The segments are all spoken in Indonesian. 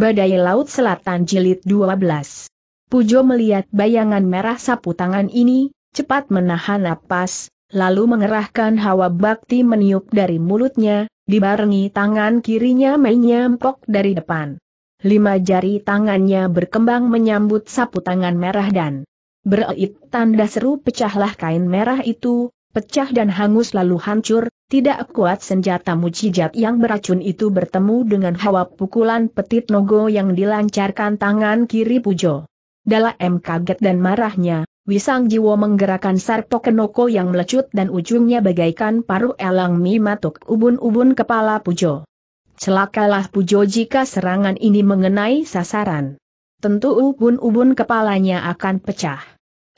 Badai Laut Selatan Jilid 12. Pujo melihat bayangan merah sapu tangan ini, cepat menahan napas, lalu mengerahkan hawa bakti meniup dari mulutnya, dibarengi tangan kirinya menyempok dari depan. Lima jari tangannya berkembang menyambut sapu tangan merah dan berit tanda seru pecahlah kain merah itu, pecah dan hangus lalu hancur, tidak kuat senjata mujijat yang beracun itu bertemu dengan hawa pukulan petit nogo yang dilancarkan tangan kiri Pujo. Dalam M kaget dan marahnya, Wisang Jiwo menggerakkan sarpo kenoko yang melecut dan ujungnya bagaikan paruh elang mi matuk ubun-ubun kepala Pujo. Celakalah Pujo jika serangan ini mengenai sasaran. Tentu ubun-ubun kepalanya akan pecah.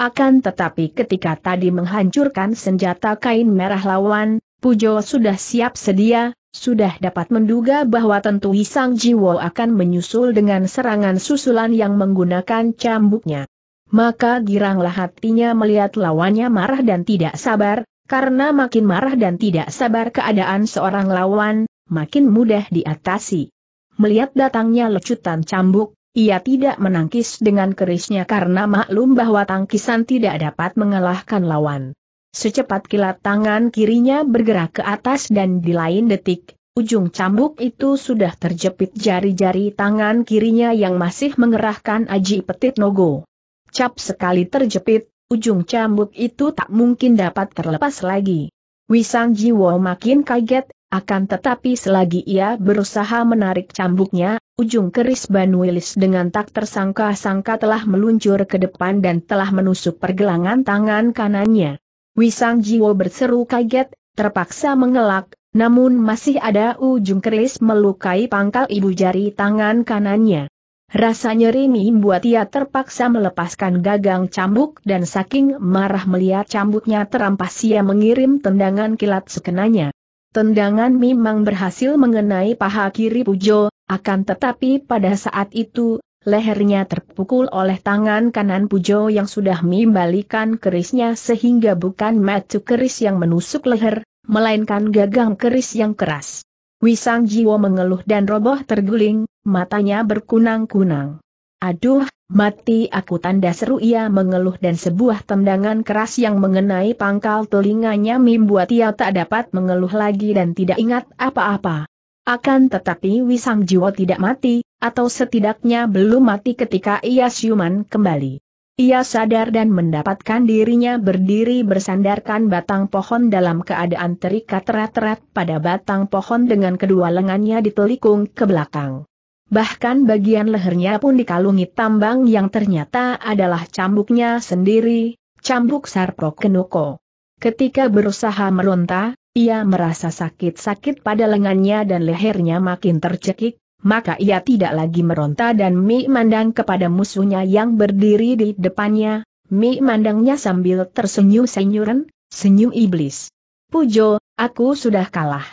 Akan tetapi ketika tadi menghancurkan senjata kain merah lawan, Pujo sudah siap sedia, sudah dapat menduga bahwa tentu Isang Jiwo akan menyusul dengan serangan susulan yang menggunakan cambuknya. Maka giranglah hatinya melihat lawannya marah dan tidak sabar, karena makin marah dan tidak sabar keadaan seorang lawan, makin mudah diatasi. Melihat datangnya lecutan cambuk, ia tidak menangkis dengan kerisnya karena maklum bahwa tangkisan tidak dapat mengalahkan lawan. Secepat kilat tangan kirinya bergerak ke atas dan di lain detik, ujung cambuk itu sudah terjepit jari-jari tangan kirinya yang masih mengerahkan aji petit nogo. Cap sekali terjepit, ujung cambuk itu tak mungkin dapat terlepas lagi. Wisang Jiwo makin kaget, akan tetapi selagi ia berusaha menarik cambuknya, ujung keris Banwilis dengan tak tersangka-sangka telah meluncur ke depan dan telah menusuk pergelangan tangan kanannya. Wisang Jiwo berseru kaget, terpaksa mengelak, namun masih ada ujung keris melukai pangkal ibu jari tangan kanannya. Rasa nyeri membuat ia terpaksa melepaskan gagang cambuk dan saking marah melihat cambuknya terampas ia mengirim tendangan kilat sekenanya. Tendangan memang berhasil mengenai paha kiri Pujo, akan tetapi pada saat itu, lehernya terpukul oleh tangan kanan Pujo yang sudah membalikan kerisnya sehingga bukan matu keris yang menusuk leher, melainkan gagang keris yang keras. Wisang Jiwo mengeluh dan roboh terguling, matanya berkunang-kunang. Aduh, mati aku tanda seru ia mengeluh dan sebuah tendangan keras yang mengenai pangkal telinganya membuat ia tak dapat mengeluh lagi dan tidak ingat apa-apa. Akan tetapi Wisang Jiwo tidak mati, atau setidaknya belum mati ketika ia siuman kembali. Ia sadar dan mendapatkan dirinya berdiri bersandarkan batang pohon dalam keadaan terikat rat-rat pada batang pohon dengan kedua lengannya ditelikung ke belakang bahkan bagian lehernya pun dikalungi tambang yang ternyata adalah cambuknya sendiri, cambuk Sarpo Kenoko. Ketika berusaha meronta, ia merasa sakit-sakit pada lengannya dan lehernya makin tercekik, maka ia tidak lagi meronta dan Mi mandang kepada musuhnya yang berdiri di depannya, Mi mandangnya sambil tersenyum-senyuran, senyum iblis. Pujo, aku sudah kalah.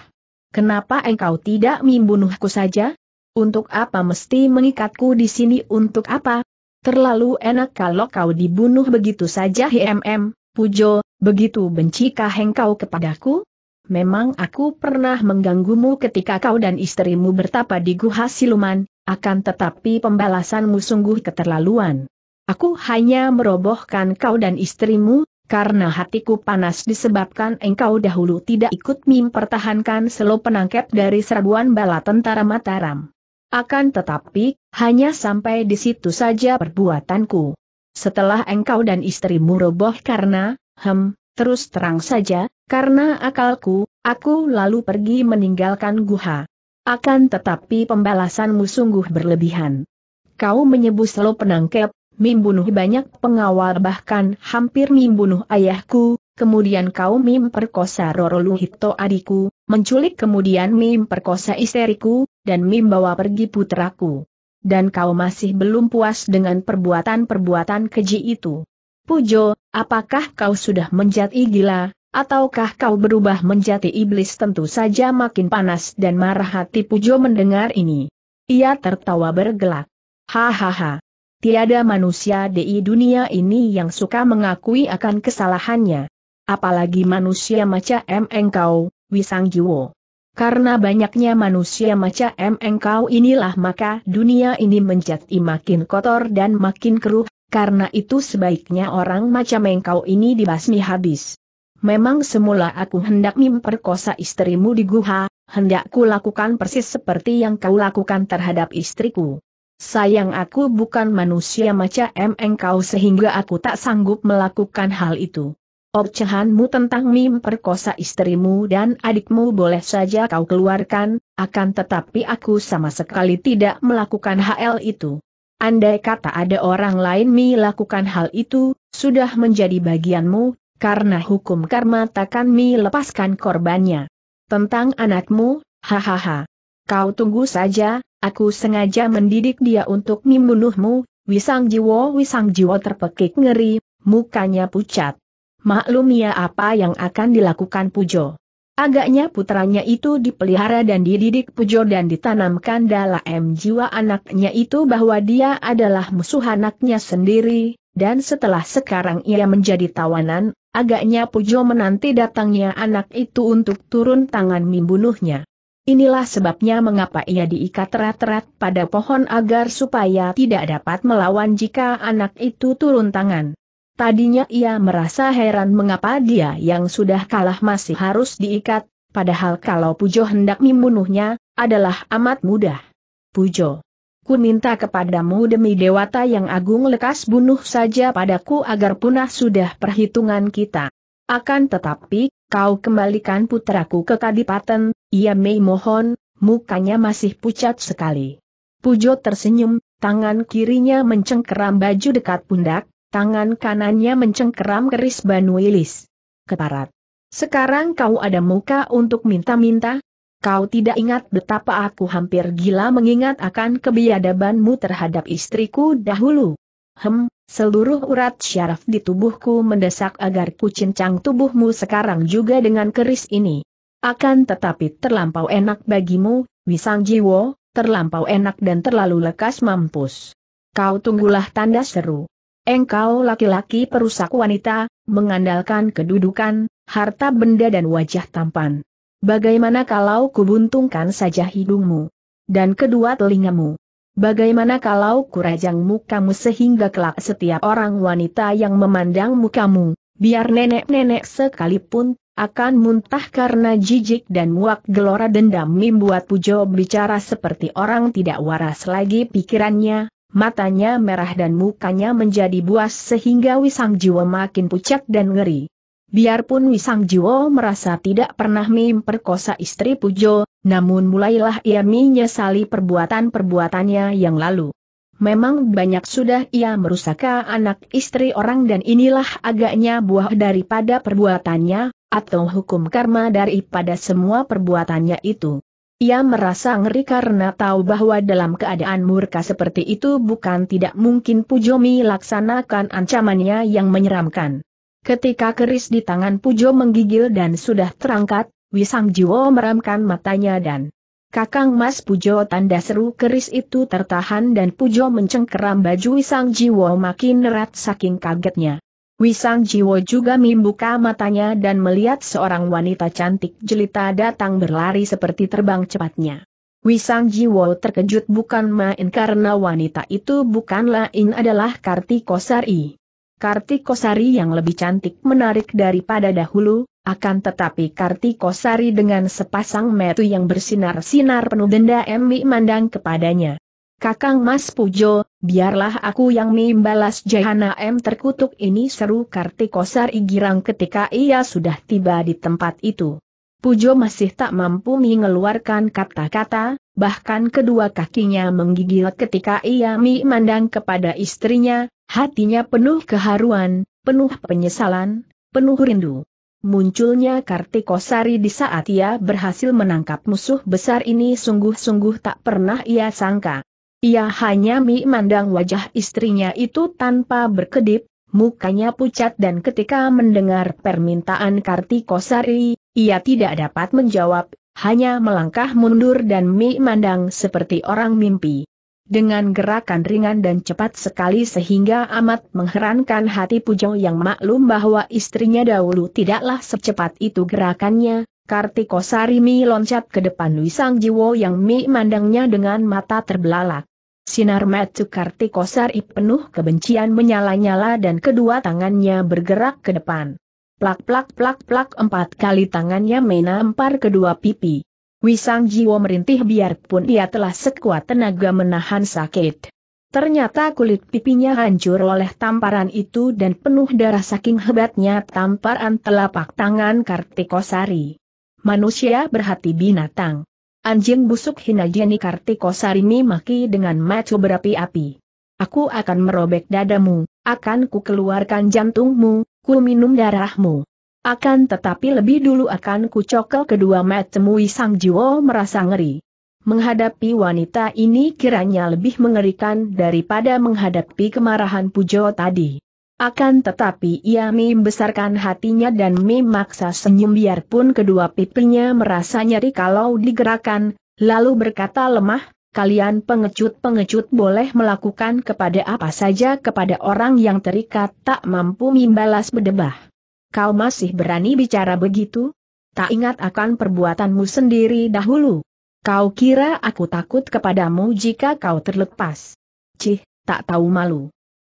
Kenapa engkau tidak membunuhku saja? Untuk apa mesti mengikatku di sini untuk apa? Terlalu enak kalau kau dibunuh begitu saja HMM, Pujo, begitu bencikah engkau kepadaku? Memang aku pernah mengganggumu ketika kau dan istrimu bertapa di Guha Siluman, akan tetapi pembalasanmu sungguh keterlaluan. Aku hanya merobohkan kau dan istrimu, karena hatiku panas disebabkan engkau dahulu tidak ikut mempertahankan selo penangkap dari serbuan bala tentara Mataram. Akan tetapi, hanya sampai di situ saja perbuatanku. Setelah engkau dan istrimu roboh karena, hem, terus terang saja, karena akalku, aku lalu pergi meninggalkan guha. Akan tetapi pembalasanmu sungguh berlebihan. Kau menyebut lo penangkep, mimbunuh banyak pengawal bahkan hampir mimbunuh ayahku, kemudian kau mimperkosa Roroluhito adikku, menculik kemudian Mim perkosa isteriku, dan Mim bawa pergi putraku. Dan kau masih belum puas dengan perbuatan-perbuatan keji itu. Pujo, apakah kau sudah menjadi gila, ataukah kau berubah menjadi iblis tentu saja makin panas dan marah hati Pujo mendengar ini. Ia tertawa bergelak. Hahaha. Tiada manusia di dunia ini yang suka mengakui akan kesalahannya. Apalagi manusia macam engkau, Wisang Jiwo. Karena banyaknya manusia macam engkau inilah maka dunia ini menjadi makin kotor dan makin keruh, karena itu sebaiknya orang macam engkau ini dibasmi habis. Memang semula aku hendak memperkosa istrimu di guha, hendak ku lakukan persis seperti yang kau lakukan terhadap istriku. Sayang aku bukan manusia macam engkau sehingga aku tak sanggup melakukan hal itu. Orcehanmu tentang mim perkosa istrimu dan adikmu boleh saja kau keluarkan, akan tetapi aku sama sekali tidak melakukan hal itu. Andai kata ada orang lain mi lakukan hal itu, sudah menjadi bagianmu, karena hukum karma takkan mi lepaskan korbannya. Tentang anakmu, hahaha. Kau tunggu saja, aku sengaja mendidik dia untuk membunuhmu, Wisang Jiwo Wisang Jiwo terpekik ngeri, mukanya pucat maklum ya apa yang akan dilakukan Pujo. Agaknya putranya itu dipelihara dan dididik Pujo dan ditanamkan dalam jiwa anaknya itu bahwa dia adalah musuh anaknya sendiri, dan setelah sekarang ia menjadi tawanan, agaknya Pujo menanti datangnya anak itu untuk turun tangan membunuhnya. Inilah sebabnya mengapa ia diikat rat-rat pada pohon agar supaya tidak dapat melawan jika anak itu turun tangan. Tadinya ia merasa heran mengapa dia yang sudah kalah masih harus diikat, padahal kalau Pujo hendak membunuhnya, adalah amat mudah. Pujo, ku minta kepadamu demi dewata yang agung lekas bunuh saja padaku agar punah sudah perhitungan kita. Akan tetapi, kau kembalikan putraku ke kadipaten, ia mei mohon, mukanya masih pucat sekali. Pujo tersenyum, tangan kirinya mencengkeram baju dekat pundak, Tangan kanannya mencengkeram keris Banu Ilis. Keparat. Sekarang kau ada muka untuk minta-minta? Kau tidak ingat betapa aku hampir gila mengingat akan kebiadabanmu terhadap istriku dahulu. Hem, seluruh urat syaraf di tubuhku mendesak agar ku cincang tubuhmu sekarang juga dengan keris ini. Akan tetapi terlampau enak bagimu, Wisang Jiwo, terlampau enak dan terlalu lekas mampus. Kau tunggulah tanda seru. Engkau laki-laki perusak wanita, mengandalkan kedudukan, harta benda dan wajah tampan. Bagaimana kalau kubuntungkan saja hidungmu? Dan kedua telingamu? Bagaimana kalau kurajang mukamu sehingga kelak setiap orang wanita yang memandang mukamu, biar nenek-nenek sekalipun, akan muntah karena jijik dan muak gelora dendam membuat Pujo bicara seperti orang tidak waras lagi pikirannya, matanya merah dan mukanya menjadi buas sehingga Wisang Jiwo makin pucat dan ngeri. Biarpun Wisang Jiwo merasa tidak pernah memperkosa istri Pujo, namun mulailah ia menyesali perbuatan-perbuatannya yang lalu. Memang banyak sudah ia merusak anak istri orang dan inilah agaknya buah daripada perbuatannya, atau hukum karma daripada semua perbuatannya itu. Ia merasa ngeri karena tahu bahwa dalam keadaan murka seperti itu bukan tidak mungkin Pujomi laksanakan ancamannya yang menyeramkan. Ketika keris di tangan Pujo menggigil dan sudah terangkat, Wisang Jiwo meramkan matanya dan Kakang Mas Pujo tanda seru keris itu tertahan dan Pujo mencengkeram baju Wisang Jiwo makin erat saking kagetnya. Wisang Jiwo juga membuka matanya dan melihat seorang wanita cantik jelita datang berlari seperti terbang cepatnya. Wisang Jiwo terkejut bukan main karena wanita itu bukanlah lain adalah Kartikosari. Kartikosari yang lebih cantik menarik daripada dahulu, akan tetapi Kartikosari dengan sepasang metu yang bersinar-sinar penuh dendam mandang kepadanya. Kakang Mas Pujo, biarlah aku yang membalas jahana M terkutuk ini seru Kartikosar Igirang ketika ia sudah tiba di tempat itu. Pujo masih tak mampu mengeluarkan kata-kata, bahkan kedua kakinya menggigil ketika ia memandang kepada istrinya, hatinya penuh keharuan, penuh penyesalan, penuh rindu. Munculnya Kartikosari di saat ia berhasil menangkap musuh besar ini sungguh-sungguh tak pernah ia sangka. Ia hanya memandang wajah istrinya itu tanpa berkedip, mukanya pucat dan ketika mendengar permintaan Kartikosari, ia tidak dapat menjawab, hanya melangkah mundur dan memandang seperti orang mimpi. Dengan gerakan ringan dan cepat sekali sehingga amat mengherankan hati Pujo yang maklum bahwa istrinya dahulu tidaklah secepat itu gerakannya, Kartikosari Sarimi loncat ke depan Wisang Jiwo yang mi mandangnya dengan mata terbelalak. Sinar mata Kartikosari penuh kebencian menyala-nyala dan kedua tangannya bergerak ke depan. Plak-plak-plak-plak empat kali tangannya menampar kedua pipi. Wisang Jiwo merintih biarpun ia telah sekuat tenaga menahan sakit. Ternyata kulit pipinya hancur oleh tamparan itu dan penuh darah saking hebatnya tamparan telapak tangan Kartikosari manusia berhati binatang. Anjing busuk hina jeni Kartiko Sarimi maki dengan macu berapi-api. Aku akan merobek dadamu, akan ku keluarkan jantungmu, ku minum darahmu. Akan tetapi lebih dulu akan ku cokel kedua matamu Sang Jiwo merasa ngeri. Menghadapi wanita ini kiranya lebih mengerikan daripada menghadapi kemarahan Pujo tadi. Akan tetapi ia membesarkan hatinya dan memaksa senyum biarpun kedua pipinya merasa nyeri kalau digerakkan, lalu berkata lemah, kalian pengecut-pengecut boleh melakukan kepada apa saja kepada orang yang terikat tak mampu membalas bedebah. Kau masih berani bicara begitu? Tak ingat akan perbuatanmu sendiri dahulu. Kau kira aku takut kepadamu jika kau terlepas? Cih, tak tahu malu.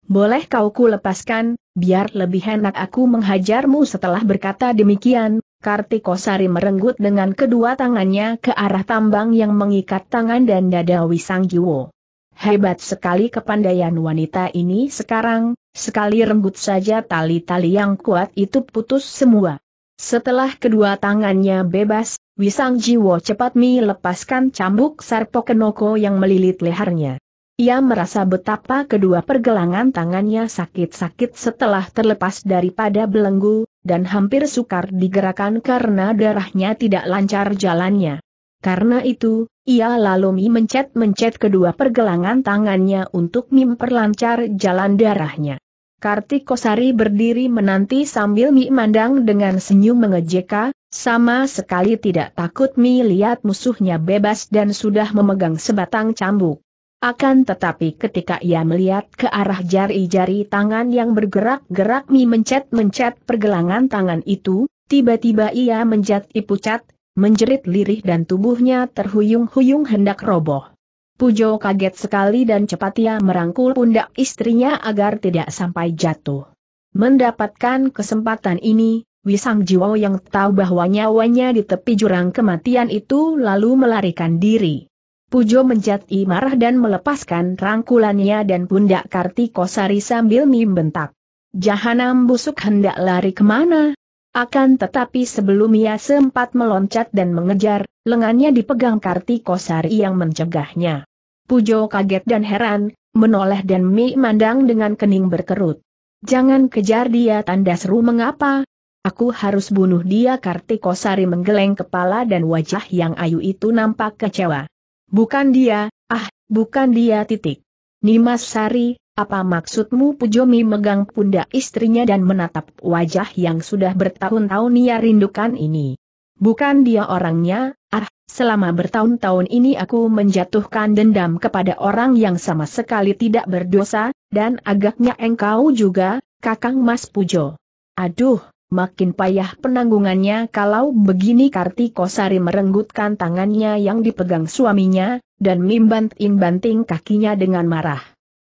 Boleh kau ku lepaskan, biar lebih enak aku menghajarmu setelah berkata demikian, Kartikosari merenggut dengan kedua tangannya ke arah tambang yang mengikat tangan dan dada Wisang Jiwo. Hebat sekali kepandaian wanita ini sekarang, sekali renggut saja tali-tali yang kuat itu putus semua. Setelah kedua tangannya bebas, Wisang Jiwo cepat melepaskan cambuk Sarpokenoko yang melilit lehernya. Ia merasa betapa kedua pergelangan tangannya sakit-sakit setelah terlepas daripada belenggu, dan hampir sukar digerakkan karena darahnya tidak lancar jalannya. Karena itu, ia lalu mencet-mencet kedua pergelangan tangannya untuk memperlancar jalan darahnya. Kartikosari berdiri menanti sambil Mi mandang dengan senyum mengejeka, sama sekali tidak takut Mi lihat musuhnya bebas dan sudah memegang sebatang cambuk. Akan tetapi ketika ia melihat ke arah jari-jari tangan yang bergerak-gerak Mi mencet-mencet pergelangan tangan itu, tiba-tiba ia menjadi pucat, menjerit lirih dan tubuhnya terhuyung-huyung hendak roboh. Pujo kaget sekali dan cepat ia merangkul pundak istrinya agar tidak sampai jatuh. Mendapatkan kesempatan ini, Wisang Jiwo yang tahu bahwa nyawanya di tepi jurang kematian itu lalu melarikan diri. Pujo menjadi marah dan melepaskan rangkulannya dan pundak Kartikosari sambil membentak. Jahanam busuk hendak lari kemana? Akan tetapi sebelum ia sempat meloncat dan mengejar, lengannya dipegang Kartikosari yang mencegahnya. Pujo kaget dan heran, menoleh dan memandang dengan kening berkerut. Jangan kejar dia tanda seru mengapa, Aku harus bunuh dia Kartikosari menggeleng kepala dan wajah yang ayu itu nampak kecewa. Bukan dia, ah, bukan dia titik. Nimas Sari, apa maksudmu Pujomi megang pundak istrinya dan menatap wajah yang sudah bertahun-tahun ia rindukan ini. Bukan dia orangnya, ah, selama bertahun-tahun ini aku menjatuhkan dendam kepada orang yang sama sekali tidak berdosa, dan agaknya engkau juga, kakang Mas Pujo. Aduh, makin payah penanggungannya kalau begini Kartikosari merenggutkan tangannya yang dipegang suaminya, dan mimbantin-banting kakinya dengan marah.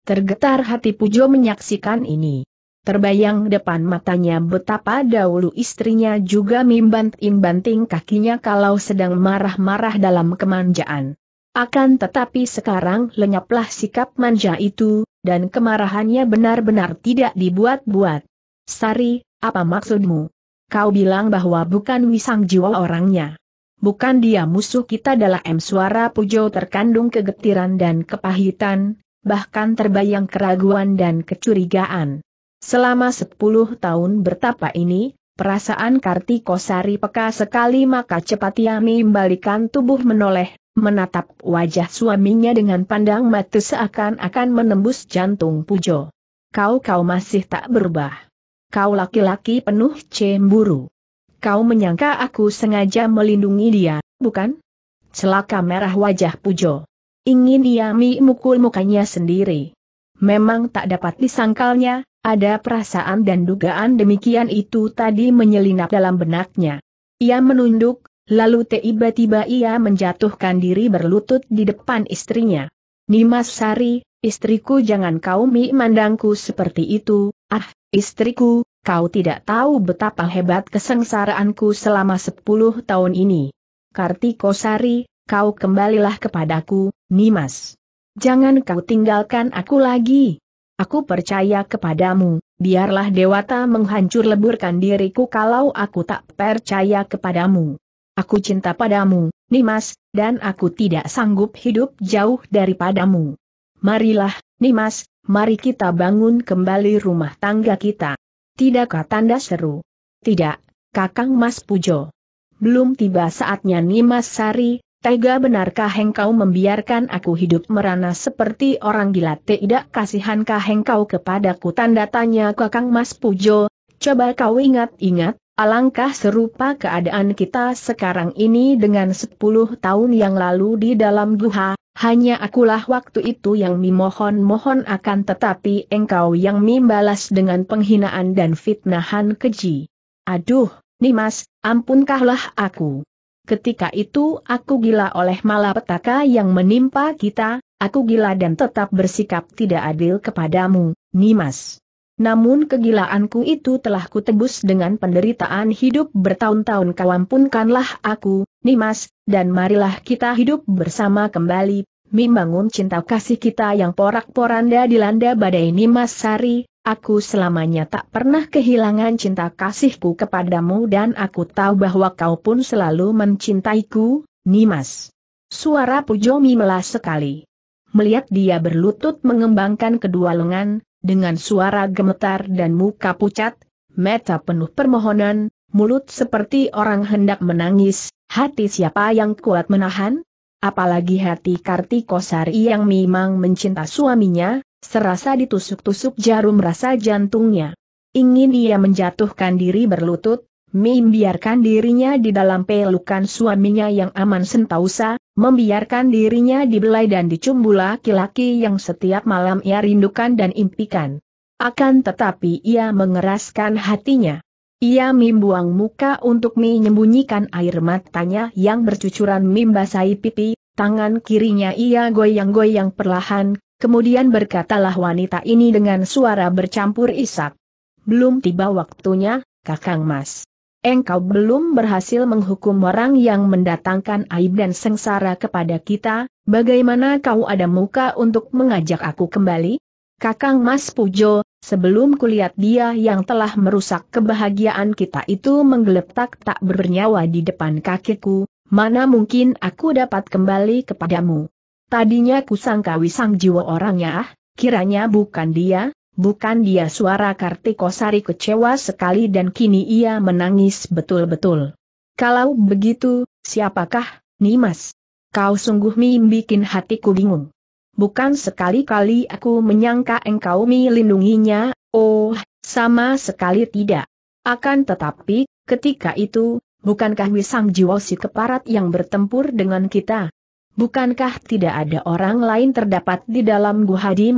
Tergetar hati Pujo menyaksikan ini. Terbayang depan matanya betapa dahulu istrinya juga membanting-banting kakinya kalau sedang marah-marah dalam kemanjaan. Akan tetapi sekarang lenyaplah sikap manja itu, dan kemarahannya benar-benar tidak dibuat-buat. Sari, apa maksudmu? Kau bilang bahwa bukan Wisang Jiwa orangnya. Bukan dia musuh kita adalah M suara Pujo terkandung kegetiran dan kepahitan, bahkan terbayang keraguan dan kecurigaan. Selama sepuluh tahun bertapa ini, perasaan Kartikosari peka sekali maka cepat ia membalikan tubuh menoleh, menatap wajah suaminya dengan pandang mata seakan-akan menembus jantung Pujo. Kau-kau masih tak berubah. Kau laki-laki penuh cemburu. Kau menyangka aku sengaja melindungi dia, bukan? Celaka merah wajah Pujo. Ingin ia mukul mukanya sendiri. Memang tak dapat disangkalnya, ada perasaan dan dugaan demikian itu tadi menyelinap dalam benaknya. Ia menunduk, lalu tiba-tiba ia menjatuhkan diri berlutut di depan istrinya. Nimas Sari, istriku jangan kau mi mandangku seperti itu, ah, Istriku, kau tidak tahu betapa hebat kesengsaraanku selama sepuluh tahun ini. Kartikosari, kau kembalilah kepadaku, Nimas. Jangan kau tinggalkan aku lagi. Aku percaya kepadamu, biarlah dewata menghancur leburkan diriku kalau aku tak percaya kepadamu. Aku cinta padamu, Nimas, dan aku tidak sanggup hidup jauh daripadamu. Marilah, Nimas, mari kita bangun kembali rumah tangga kita. Tidakkah tanda seru? Tidak, Kakang Mas Pujo. Belum tiba saatnya Nimas Sari, tega benarkah engkau membiarkan aku hidup merana seperti orang gila tidak kasihankah engkau kepadaku tanda tanya Kakang Mas Pujo, coba kau ingat-ingat, Alangkah serupa keadaan kita sekarang ini dengan 10 tahun yang lalu di dalam guha, hanya akulah waktu itu yang mimohon-mohon akan tetapi engkau yang membalas dengan penghinaan dan fitnahan keji. Aduh, Nimas, ampunkahlah aku. Ketika itu aku gila oleh malapetaka yang menimpa kita, aku gila dan tetap bersikap tidak adil kepadamu, Nimas. Namun kegilaanku itu telah kutebus dengan penderitaan hidup bertahun-tahun kau ampunkanlah aku, Nimas, dan marilah kita hidup bersama kembali Mimbangun cinta kasih kita yang porak-poranda dilanda badai ini Mas Sari, aku selamanya tak pernah kehilangan cinta kasihku kepadamu dan aku tahu bahwa kau pun selalu mencintaiku, Nimas. Suara Pujomi melas sekali. Melihat dia berlutut mengembangkan kedua lengan, dengan suara gemetar dan muka pucat, mata penuh permohonan, mulut seperti orang hendak menangis, hati siapa yang kuat menahan? Apalagi hati Kartikosari yang memang mencinta suaminya, serasa ditusuk-tusuk jarum rasa jantungnya. Ingin ia menjatuhkan diri berlutut, membiarkan dirinya di dalam pelukan suaminya yang aman sentausa, membiarkan dirinya dibelai dan dicumbu laki-laki yang setiap malam ia rindukan dan impikan. Akan tetapi ia mengeraskan hatinya. Ia membuang muka untuk menyembunyikan air matanya yang bercucuran membasahi pipi, tangan kirinya ia goyang-goyang perlahan, kemudian berkatalah wanita ini dengan suara bercampur isak. Belum tiba waktunya, Kakang Mas. Engkau belum berhasil menghukum orang yang mendatangkan aib dan sengsara kepada kita, bagaimana kau ada muka untuk mengajak aku kembali? Kakang Mas Pujo, Sebelum kulihat dia yang telah merusak kebahagiaan kita itu menggeletak tak bernyawa di depan kakiku, mana mungkin aku dapat kembali kepadamu. Tadinya kusangka wisang jiwa orangnya ah, kiranya bukan dia, bukan dia suara Kartikosari kecewa sekali dan kini ia menangis betul-betul. Kalau begitu, siapakah, Nimas? Kau sungguh mimbikin hatiku bingung bukan sekali-kali aku menyangka engkau melindunginya, oh, sama sekali tidak. Akan tetapi, ketika itu, bukankah Wisam si keparat yang bertempur dengan kita? Bukankah tidak ada orang lain terdapat di dalam Guha di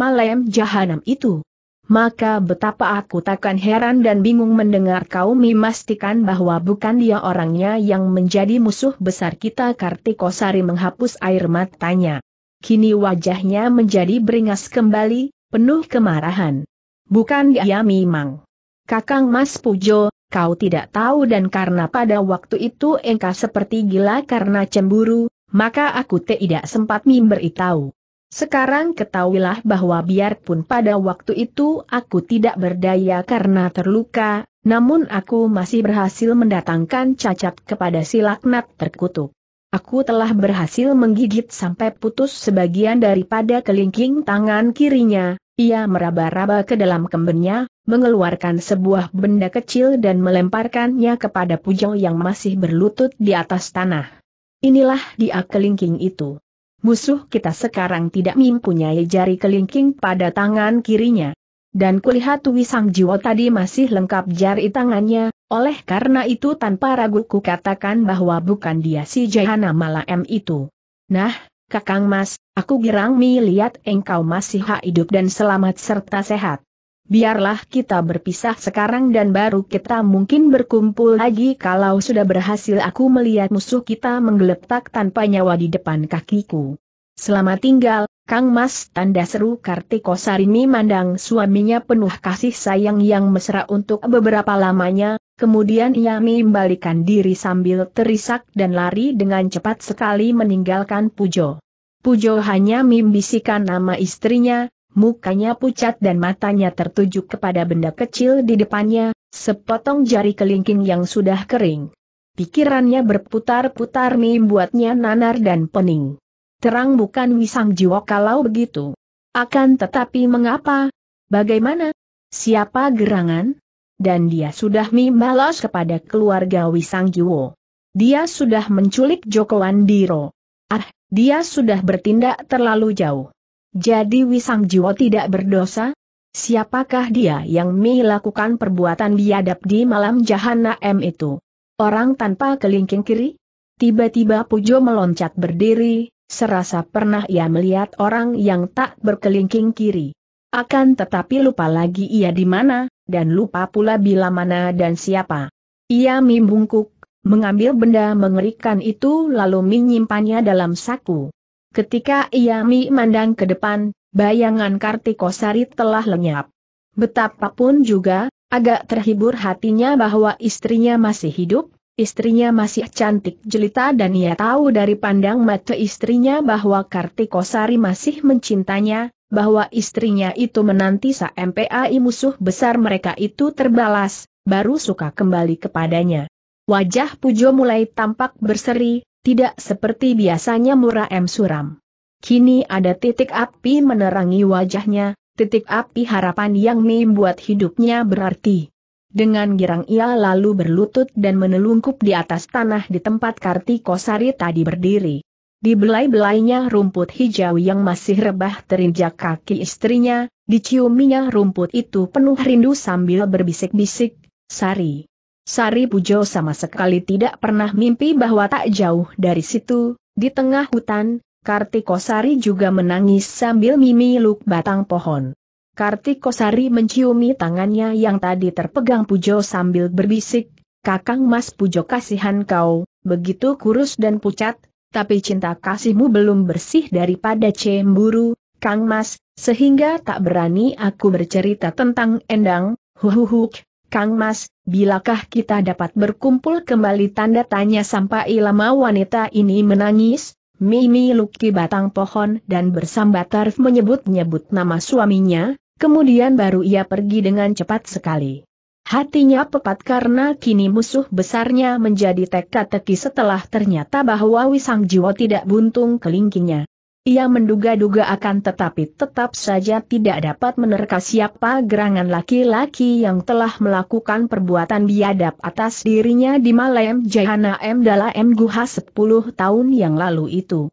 jahanam itu? Maka betapa aku takkan heran dan bingung mendengar kau memastikan bahwa bukan dia orangnya yang menjadi musuh besar kita Kartikosari menghapus air matanya. Kini wajahnya menjadi beringas kembali, penuh kemarahan. Bukan dia memang. Kakang Mas Pujo, kau tidak tahu dan karena pada waktu itu engkau seperti gila karena cemburu, maka aku tidak sempat memberitahu. Sekarang ketahuilah bahwa biarpun pada waktu itu aku tidak berdaya karena terluka, namun aku masih berhasil mendatangkan cacat kepada si laknat terkutuk. Aku telah berhasil menggigit sampai putus sebagian daripada kelingking tangan kirinya, ia meraba-raba ke dalam kembennya, mengeluarkan sebuah benda kecil dan melemparkannya kepada Pujo yang masih berlutut di atas tanah. Inilah dia kelingking itu. Musuh kita sekarang tidak mempunyai jari kelingking pada tangan kirinya. Dan kulihat Wisang Jiwo tadi masih lengkap jari tangannya, oleh karena itu tanpa ragu ku katakan bahwa bukan dia si Jahana Malam itu. Nah, Kakang Mas, aku girang melihat engkau masih hidup dan selamat serta sehat. Biarlah kita berpisah sekarang dan baru kita mungkin berkumpul lagi kalau sudah berhasil aku melihat musuh kita menggeletak tanpa nyawa di depan kakiku. Selamat tinggal, Kang Mas tanda seru Kartiko Sarini mandang suaminya penuh kasih sayang yang mesra untuk beberapa lamanya, Kemudian ia membalikan diri sambil terisak dan lari dengan cepat sekali meninggalkan Pujo. Pujo hanya membisikkan nama istrinya, mukanya pucat dan matanya tertuju kepada benda kecil di depannya, sepotong jari kelingking yang sudah kering. Pikirannya berputar-putar membuatnya nanar dan pening. Terang bukan wisang jiwa kalau begitu. Akan tetapi mengapa? Bagaimana? Siapa gerangan? dan dia sudah membalas kepada keluarga Wisang Jiwo. Dia sudah menculik Joko Andiro. Ah, dia sudah bertindak terlalu jauh. Jadi Wisang Jiwo tidak berdosa? Siapakah dia yang melakukan perbuatan biadab di malam Jahana M itu? Orang tanpa kelingking kiri? Tiba-tiba Pujo meloncat berdiri, serasa pernah ia melihat orang yang tak berkelingking kiri. Akan tetapi lupa lagi ia di mana, dan lupa pula bila mana dan siapa. Ia membungkuk, mengambil benda mengerikan itu lalu menyimpannya dalam saku. Ketika ia memandang ke depan, bayangan Kartikosari telah lenyap. Betapapun juga, agak terhibur hatinya bahwa istrinya masih hidup, istrinya masih cantik jelita dan ia tahu dari pandang mata istrinya bahwa Kartikosari masih mencintanya, bahwa istrinya itu menanti sampai MPAI musuh besar mereka itu terbalas, baru suka kembali kepadanya. Wajah Pujo mulai tampak berseri, tidak seperti biasanya M. suram. Kini ada titik api menerangi wajahnya, titik api harapan yang membuat hidupnya berarti. Dengan girang ia lalu berlutut dan menelungkup di atas tanah di tempat Kartikosari tadi berdiri. Di belai-belainya rumput hijau yang masih rebah terinjak kaki istrinya, diciuminya rumput itu penuh rindu sambil berbisik-bisik, Sari. Sari Pujo sama sekali tidak pernah mimpi bahwa tak jauh dari situ, di tengah hutan, Kartikosari juga menangis sambil mimiluk batang pohon. Kartikosari menciumi tangannya yang tadi terpegang Pujo sambil berbisik, Kakang Mas Pujo kasihan kau, begitu kurus dan pucat, tapi cinta kasihmu belum bersih daripada cemburu, Kang Mas, sehingga tak berani aku bercerita tentang Endang, huhuhuk, Kang Mas, bilakah kita dapat berkumpul kembali tanda tanya sampai lama wanita ini menangis? Mimi Luki batang pohon dan bersambat Tarif menyebut-nyebut nama suaminya, kemudian baru ia pergi dengan cepat sekali. Hatinya pekat karena kini musuh besarnya menjadi teka-teki setelah ternyata bahwa Wisang Jiwo tidak buntung kelingkingnya. Ia menduga-duga akan tetapi tetap saja tidak dapat menerka siapa gerangan laki-laki yang telah melakukan perbuatan biadab atas dirinya di Malam Jahana M. Dala M. Guha 10 tahun yang lalu itu.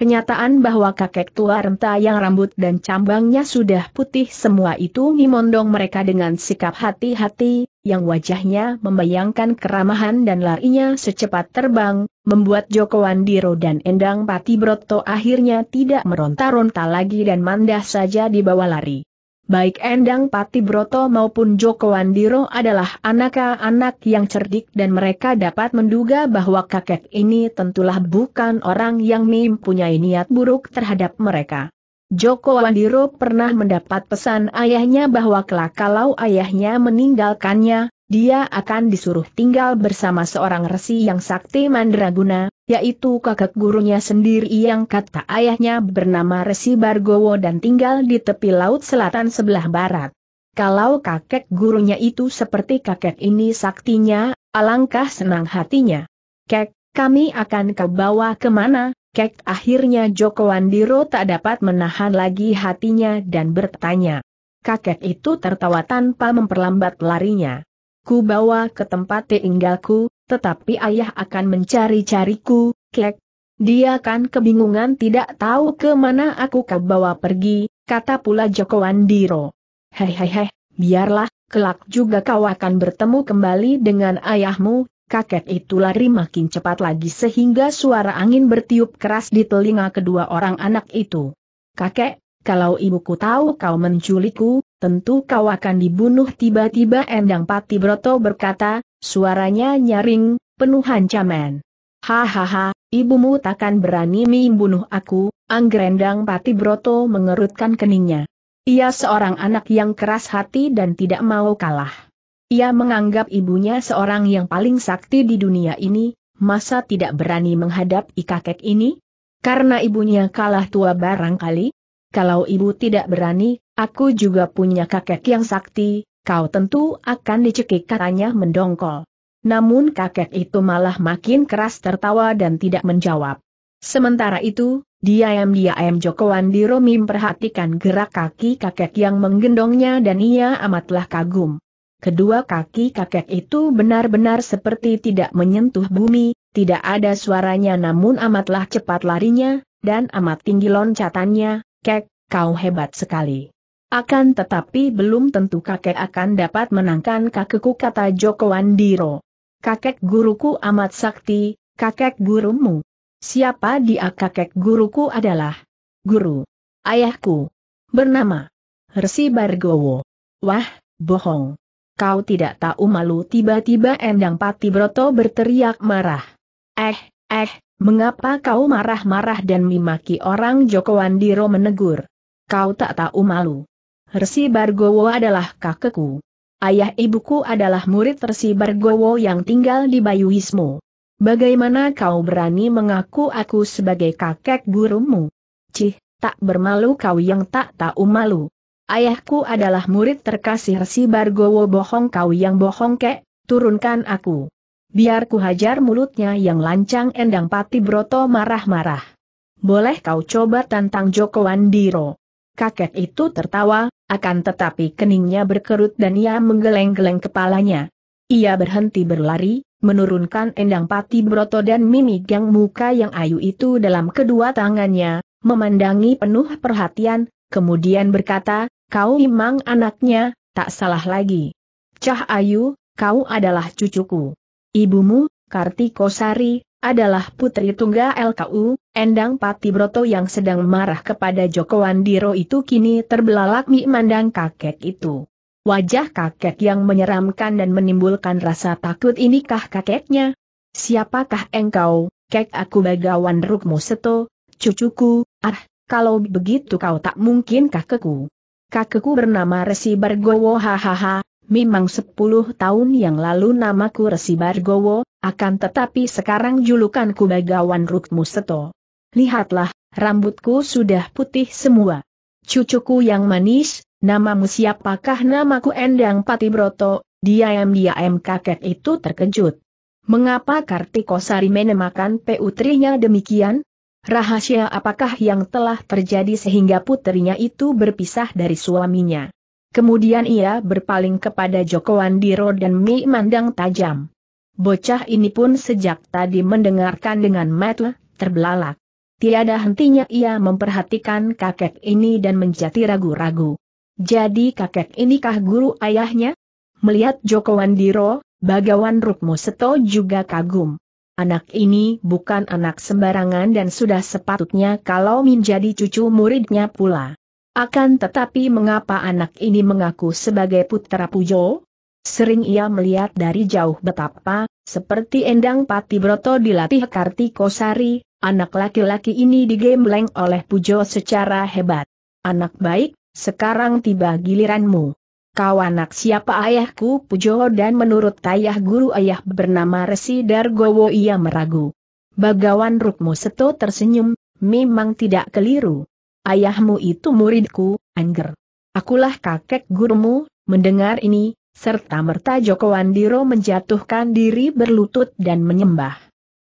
Kenyataan bahwa kakek tua renta yang rambut dan cambangnya sudah putih semua itu ngimondong mereka dengan sikap hati-hati, yang wajahnya membayangkan keramahan dan larinya secepat terbang, membuat Joko Wandiro dan Endang Pati Broto akhirnya tidak meronta-ronta lagi dan mandah saja dibawa lari baik Endang Pati Broto maupun Joko Wandiro adalah anak-anak yang cerdik dan mereka dapat menduga bahwa kakek ini tentulah bukan orang yang mempunyai niat buruk terhadap mereka. Joko Wandiro pernah mendapat pesan ayahnya bahwa kelak kalau ayahnya meninggalkannya, dia akan disuruh tinggal bersama seorang resi yang sakti mandraguna, yaitu kakek gurunya sendiri yang kata ayahnya bernama Resi Bargowo dan tinggal di tepi laut selatan sebelah barat. Kalau kakek gurunya itu seperti kakek ini saktinya, alangkah senang hatinya. Kek, kami akan kau bawa kemana? Kek akhirnya Joko Wandiro tak dapat menahan lagi hatinya dan bertanya. Kakek itu tertawa tanpa memperlambat larinya ku bawa ke tempat tinggalku, tetapi ayah akan mencari-cariku, kek. Dia kan kebingungan tidak tahu ke mana aku kau bawa pergi, kata pula Joko Andiro. Hehehe, biarlah, kelak juga kau akan bertemu kembali dengan ayahmu, kakek itu lari makin cepat lagi sehingga suara angin bertiup keras di telinga kedua orang anak itu. Kakek, kalau ibuku tahu kau menculikku, tentu kau akan dibunuh tiba-tiba Endang Pati Broto berkata, suaranya nyaring, penuh ancaman. Hahaha, ibumu takkan berani membunuh aku, Anggrendang Pati Broto mengerutkan keningnya. Ia seorang anak yang keras hati dan tidak mau kalah. Ia menganggap ibunya seorang yang paling sakti di dunia ini, masa tidak berani menghadapi kakek ini? Karena ibunya kalah tua barangkali, kalau ibu tidak berani, aku juga punya kakek yang sakti, kau tentu akan dicekik katanya mendongkol. Namun kakek itu malah makin keras tertawa dan tidak menjawab. Sementara itu, diam-diam Joko Wandiro memperhatikan gerak kaki kakek yang menggendongnya dan ia amatlah kagum. Kedua kaki kakek itu benar-benar seperti tidak menyentuh bumi, tidak ada suaranya namun amatlah cepat larinya, dan amat tinggi loncatannya, Kek, kau hebat sekali. Akan tetapi belum tentu kakek akan dapat menangkan kakekku kata Joko Andiro. Kakek guruku amat sakti, kakek gurumu. Siapa dia kakek guruku adalah? Guru. Ayahku. Bernama. Resi Bargowo. Wah, bohong. Kau tidak tahu malu tiba-tiba Endang Pati Broto berteriak marah. Eh, eh, Mengapa kau marah-marah dan memaki orang Joko Wandiro menegur? Kau tak tahu malu. Resi Bargowo adalah kakekku. Ayah ibuku adalah murid Resi Bargowo yang tinggal di Bayuismo. Bagaimana kau berani mengaku aku sebagai kakek gurumu? Cih, tak bermalu kau yang tak tahu malu. Ayahku adalah murid terkasih Resi Bargowo bohong kau yang bohong kek, turunkan aku. Biar ku hajar mulutnya yang lancang Endang Pati Broto marah-marah. Boleh kau coba tentang Joko Andiro. Kakek itu tertawa, akan tetapi keningnya berkerut dan ia menggeleng-geleng kepalanya. Ia berhenti berlari, menurunkan Endang Pati Broto dan mimik yang muka yang ayu itu dalam kedua tangannya, memandangi penuh perhatian, kemudian berkata, kau imang anaknya, tak salah lagi. Cah Ayu, kau adalah cucuku. Ibumu, Kartiko Sari, adalah putri tunggal LKU, Endang Pati Broto yang sedang marah kepada Joko Wandiro itu kini terbelalak mandang kakek itu. Wajah kakek yang menyeramkan dan menimbulkan rasa takut inikah kakeknya? Siapakah engkau, kek aku bagawan rukmu seto, cucuku, ah, kalau begitu kau tak mungkin kakekku. Kakekku bernama Resi Bergowo, hahaha, memang sepuluh tahun yang lalu namaku Resi Bargowo, akan tetapi sekarang julukanku Bagawan Rukmu Seto. Lihatlah, rambutku sudah putih semua. Cucuku yang manis, namamu siapakah namaku Endang Patibroto, diam-diam kakek itu terkejut. Mengapa Kartikosari menemakan putrinya demikian? Rahasia apakah yang telah terjadi sehingga putrinya itu berpisah dari suaminya? Kemudian ia berpaling kepada Joko Wandiro dan Mi Mandang tajam. Bocah ini pun sejak tadi mendengarkan dengan mata terbelalak. Tiada hentinya ia memperhatikan kakek ini dan menjadi ragu-ragu. Jadi kakek inikah guru ayahnya? Melihat Joko Wandiro, Bagawan Rukmo Seto juga kagum. Anak ini bukan anak sembarangan dan sudah sepatutnya kalau menjadi cucu muridnya pula. Akan tetapi mengapa anak ini mengaku sebagai putra Pujo? Sering ia melihat dari jauh betapa, seperti Endang Pati Broto dilatih Kartikosari, anak laki-laki ini digembleng oleh Pujo secara hebat. Anak baik, sekarang tiba giliranmu. Kau anak siapa ayahku Pujo dan menurut tayah guru ayah bernama Resi Dargowo ia meragu. Bagawan Rukmo Seto tersenyum, memang tidak keliru ayahmu itu muridku, Angger. Akulah kakek gurumu, mendengar ini, serta merta Joko Wandiro menjatuhkan diri berlutut dan menyembah.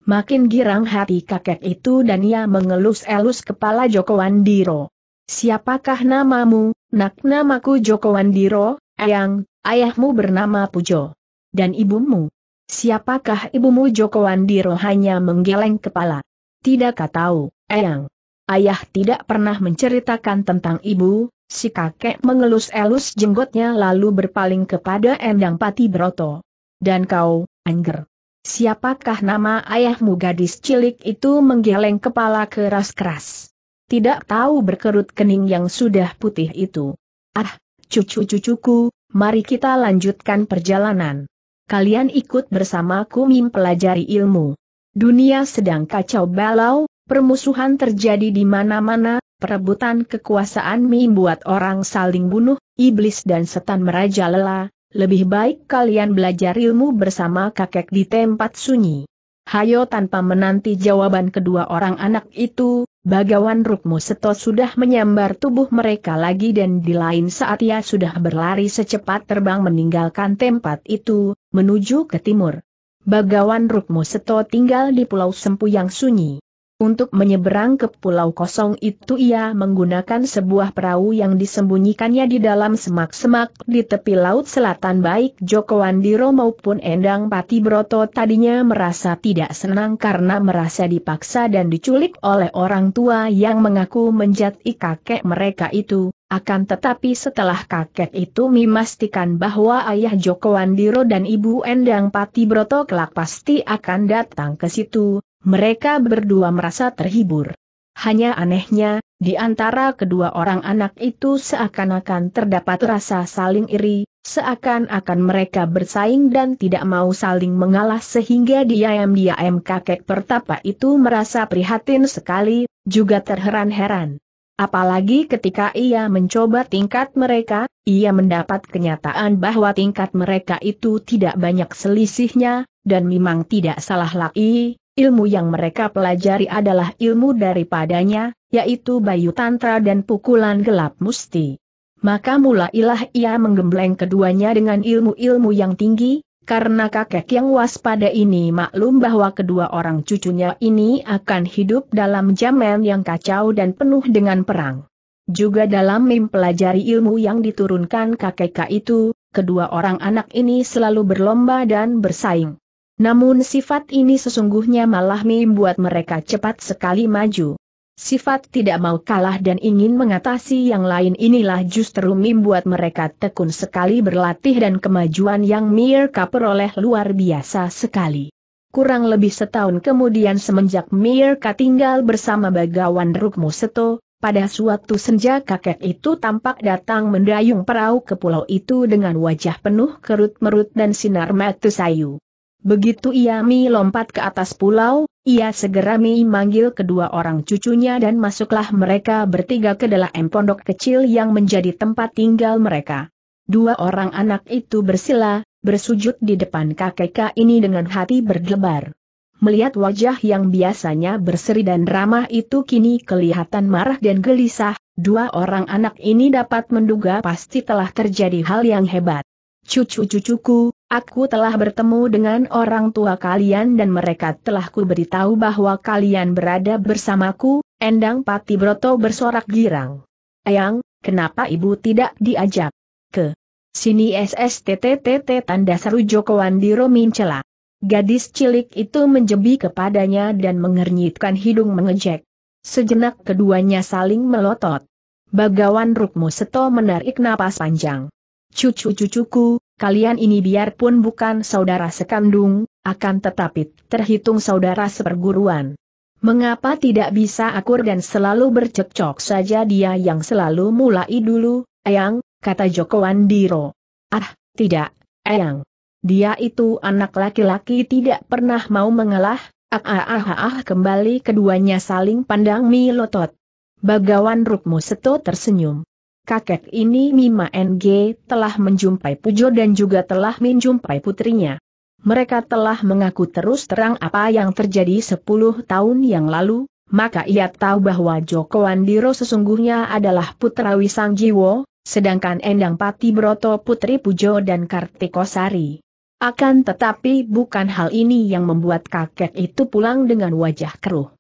Makin girang hati kakek itu dan ia mengelus-elus kepala Joko Wandiro. Siapakah namamu, nak namaku Joko Wandiro, ayang, ayahmu bernama Pujo. Dan ibumu? Siapakah ibumu Joko Wandiro hanya menggeleng kepala? Tidak tahu, ayang? ayah tidak pernah menceritakan tentang ibu, si kakek mengelus-elus jenggotnya lalu berpaling kepada Endang Pati Broto. Dan kau, Angger. Siapakah nama ayahmu gadis cilik itu menggeleng kepala keras-keras. Tidak tahu berkerut kening yang sudah putih itu. Ah, cucu-cucuku, mari kita lanjutkan perjalanan. Kalian ikut bersamaku mempelajari ilmu. Dunia sedang kacau balau, Permusuhan terjadi di mana-mana, perebutan kekuasaan membuat orang saling bunuh, iblis dan setan merajalela, lebih baik kalian belajar ilmu bersama kakek di tempat sunyi. Hayo tanpa menanti jawaban kedua orang anak itu, Bagawan Rukmo Seto sudah menyambar tubuh mereka lagi dan di lain saat ia sudah berlari secepat terbang meninggalkan tempat itu, menuju ke timur. Bagawan Rukmo Seto tinggal di Pulau Sempu yang sunyi. Untuk menyeberang ke pulau kosong itu ia menggunakan sebuah perahu yang disembunyikannya di dalam semak-semak di tepi laut selatan baik Joko Wandiro maupun Endang Pati Broto tadinya merasa tidak senang karena merasa dipaksa dan diculik oleh orang tua yang mengaku menjadi kakek mereka itu. Akan tetapi setelah kakek itu memastikan bahwa ayah Joko Wandiro dan ibu Endang Pati Broto kelak pasti akan datang ke situ, mereka berdua merasa terhibur. Hanya anehnya, di antara kedua orang anak itu seakan-akan terdapat rasa saling iri, seakan-akan mereka bersaing dan tidak mau saling mengalah sehingga diam-diam kakek pertapa itu merasa prihatin sekali, juga terheran-heran. Apalagi ketika ia mencoba tingkat mereka, ia mendapat kenyataan bahwa tingkat mereka itu tidak banyak selisihnya, dan memang tidak salah lagi, ilmu yang mereka pelajari adalah ilmu daripadanya, yaitu Bayu Tantra dan pukulan gelap musti. Maka mulailah ia menggembleng keduanya dengan ilmu-ilmu yang tinggi, karena kakek yang waspada ini maklum bahwa kedua orang cucunya ini akan hidup dalam zaman yang kacau dan penuh dengan perang. Juga dalam mempelajari ilmu yang diturunkan kakek itu, kedua orang anak ini selalu berlomba dan bersaing. Namun sifat ini sesungguhnya malah membuat mereka cepat sekali maju. Sifat tidak mau kalah dan ingin mengatasi yang lain inilah justru membuat mereka tekun sekali berlatih dan kemajuan yang Mirka peroleh luar biasa sekali. Kurang lebih setahun kemudian semenjak Mirka tinggal bersama Bagawan Rukmuseto, pada suatu senja kakek itu tampak datang mendayung perahu ke pulau itu dengan wajah penuh kerut-merut dan sinar mata sayu. Begitu ia Mi lompat ke atas pulau, ia segera Mi manggil kedua orang cucunya dan masuklah mereka bertiga ke dalam pondok kecil yang menjadi tempat tinggal mereka. Dua orang anak itu bersila, bersujud di depan kakek ini dengan hati berdebar. Melihat wajah yang biasanya berseri dan ramah itu kini kelihatan marah dan gelisah, dua orang anak ini dapat menduga pasti telah terjadi hal yang hebat. Cucu-cucuku, Aku telah bertemu dengan orang tua kalian dan mereka telah kuberitahu bahwa kalian berada bersamaku, Endang Pati Broto bersorak girang. Eyang, kenapa ibu tidak diajak? Ke sini SSTTTT tanda seru Joko Wandiro mincela. Gadis cilik itu menjebi kepadanya dan mengernyitkan hidung mengejek. Sejenak keduanya saling melotot. Bagawan Rukmu Seto menarik napas panjang. Cucu-cucuku, kalian ini biarpun bukan saudara sekandung, akan tetapi terhitung saudara seperguruan. Mengapa tidak bisa akur dan selalu bercekcok saja dia yang selalu mulai dulu, Eyang, kata Joko Andiro. Ah, tidak, Eyang. Dia itu anak laki-laki tidak pernah mau mengalah, ah ah ah ah, ah kembali keduanya saling pandang milotot. Bagawan Rukmu Seto tersenyum kakek ini Mima NG telah menjumpai Pujo dan juga telah menjumpai putrinya. Mereka telah mengaku terus terang apa yang terjadi 10 tahun yang lalu, maka ia tahu bahwa Joko Andiro sesungguhnya adalah putra Wisang Jiwo, sedangkan Endang Pati Broto putri Pujo dan Kartikosari. Akan tetapi bukan hal ini yang membuat kakek itu pulang dengan wajah keruh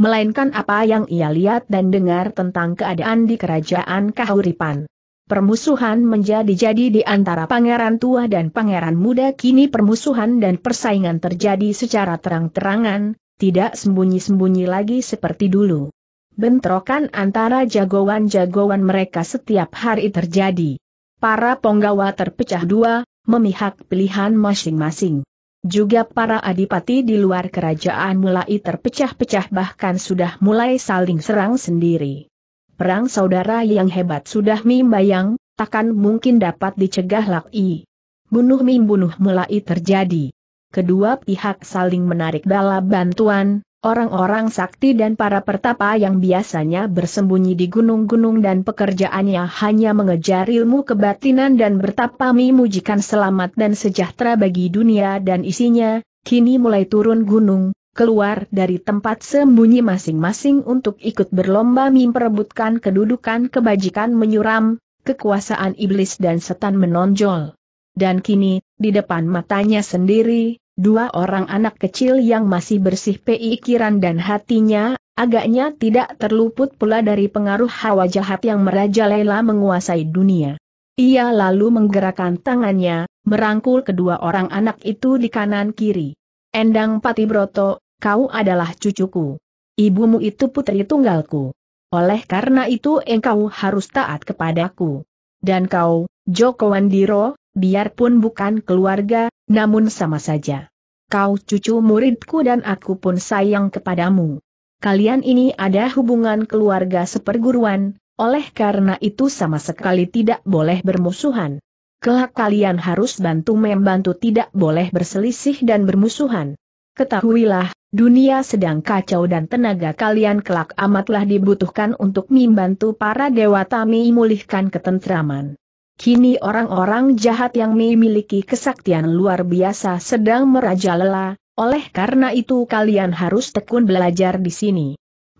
melainkan apa yang ia lihat dan dengar tentang keadaan di kerajaan Kahuripan. Permusuhan menjadi-jadi di antara pangeran tua dan pangeran muda kini permusuhan dan persaingan terjadi secara terang-terangan, tidak sembunyi-sembunyi lagi seperti dulu. Bentrokan antara jagoan-jagoan mereka setiap hari terjadi. Para penggawa terpecah dua, memihak pilihan masing-masing. Juga para adipati di luar kerajaan mulai terpecah-pecah bahkan sudah mulai saling serang sendiri. Perang saudara yang hebat sudah mimbayang, takkan mungkin dapat dicegah laki. Bunuh mimbunuh mulai terjadi. Kedua pihak saling menarik bala bantuan, Orang-orang sakti dan para pertapa yang biasanya bersembunyi di gunung-gunung dan pekerjaannya hanya mengejar ilmu kebatinan dan bertapa memujikan selamat dan sejahtera bagi dunia dan isinya, kini mulai turun gunung, keluar dari tempat sembunyi masing-masing untuk ikut berlomba memperebutkan kedudukan kebajikan menyuram, kekuasaan iblis dan setan menonjol. Dan kini, di depan matanya sendiri, Dua orang anak kecil yang masih bersih pikiran dan hatinya, agaknya tidak terluput pula dari pengaruh hawa jahat yang merajalela menguasai dunia. Ia lalu menggerakkan tangannya, merangkul kedua orang anak itu di kanan kiri. Endang Patibroto, kau adalah cucuku. Ibumu itu putri tunggalku. Oleh karena itu engkau harus taat kepadaku. Dan kau, Joko Wandiro, biarpun bukan keluarga, namun sama saja. Kau cucu muridku dan aku pun sayang kepadamu. Kalian ini ada hubungan keluarga seperguruan, oleh karena itu sama sekali tidak boleh bermusuhan. Kelak kalian harus bantu membantu tidak boleh berselisih dan bermusuhan. Ketahuilah, dunia sedang kacau dan tenaga kalian kelak amatlah dibutuhkan untuk membantu para dewa tami memulihkan ketentraman. Kini orang-orang jahat yang memiliki kesaktian luar biasa sedang merajalela, oleh karena itu kalian harus tekun belajar di sini.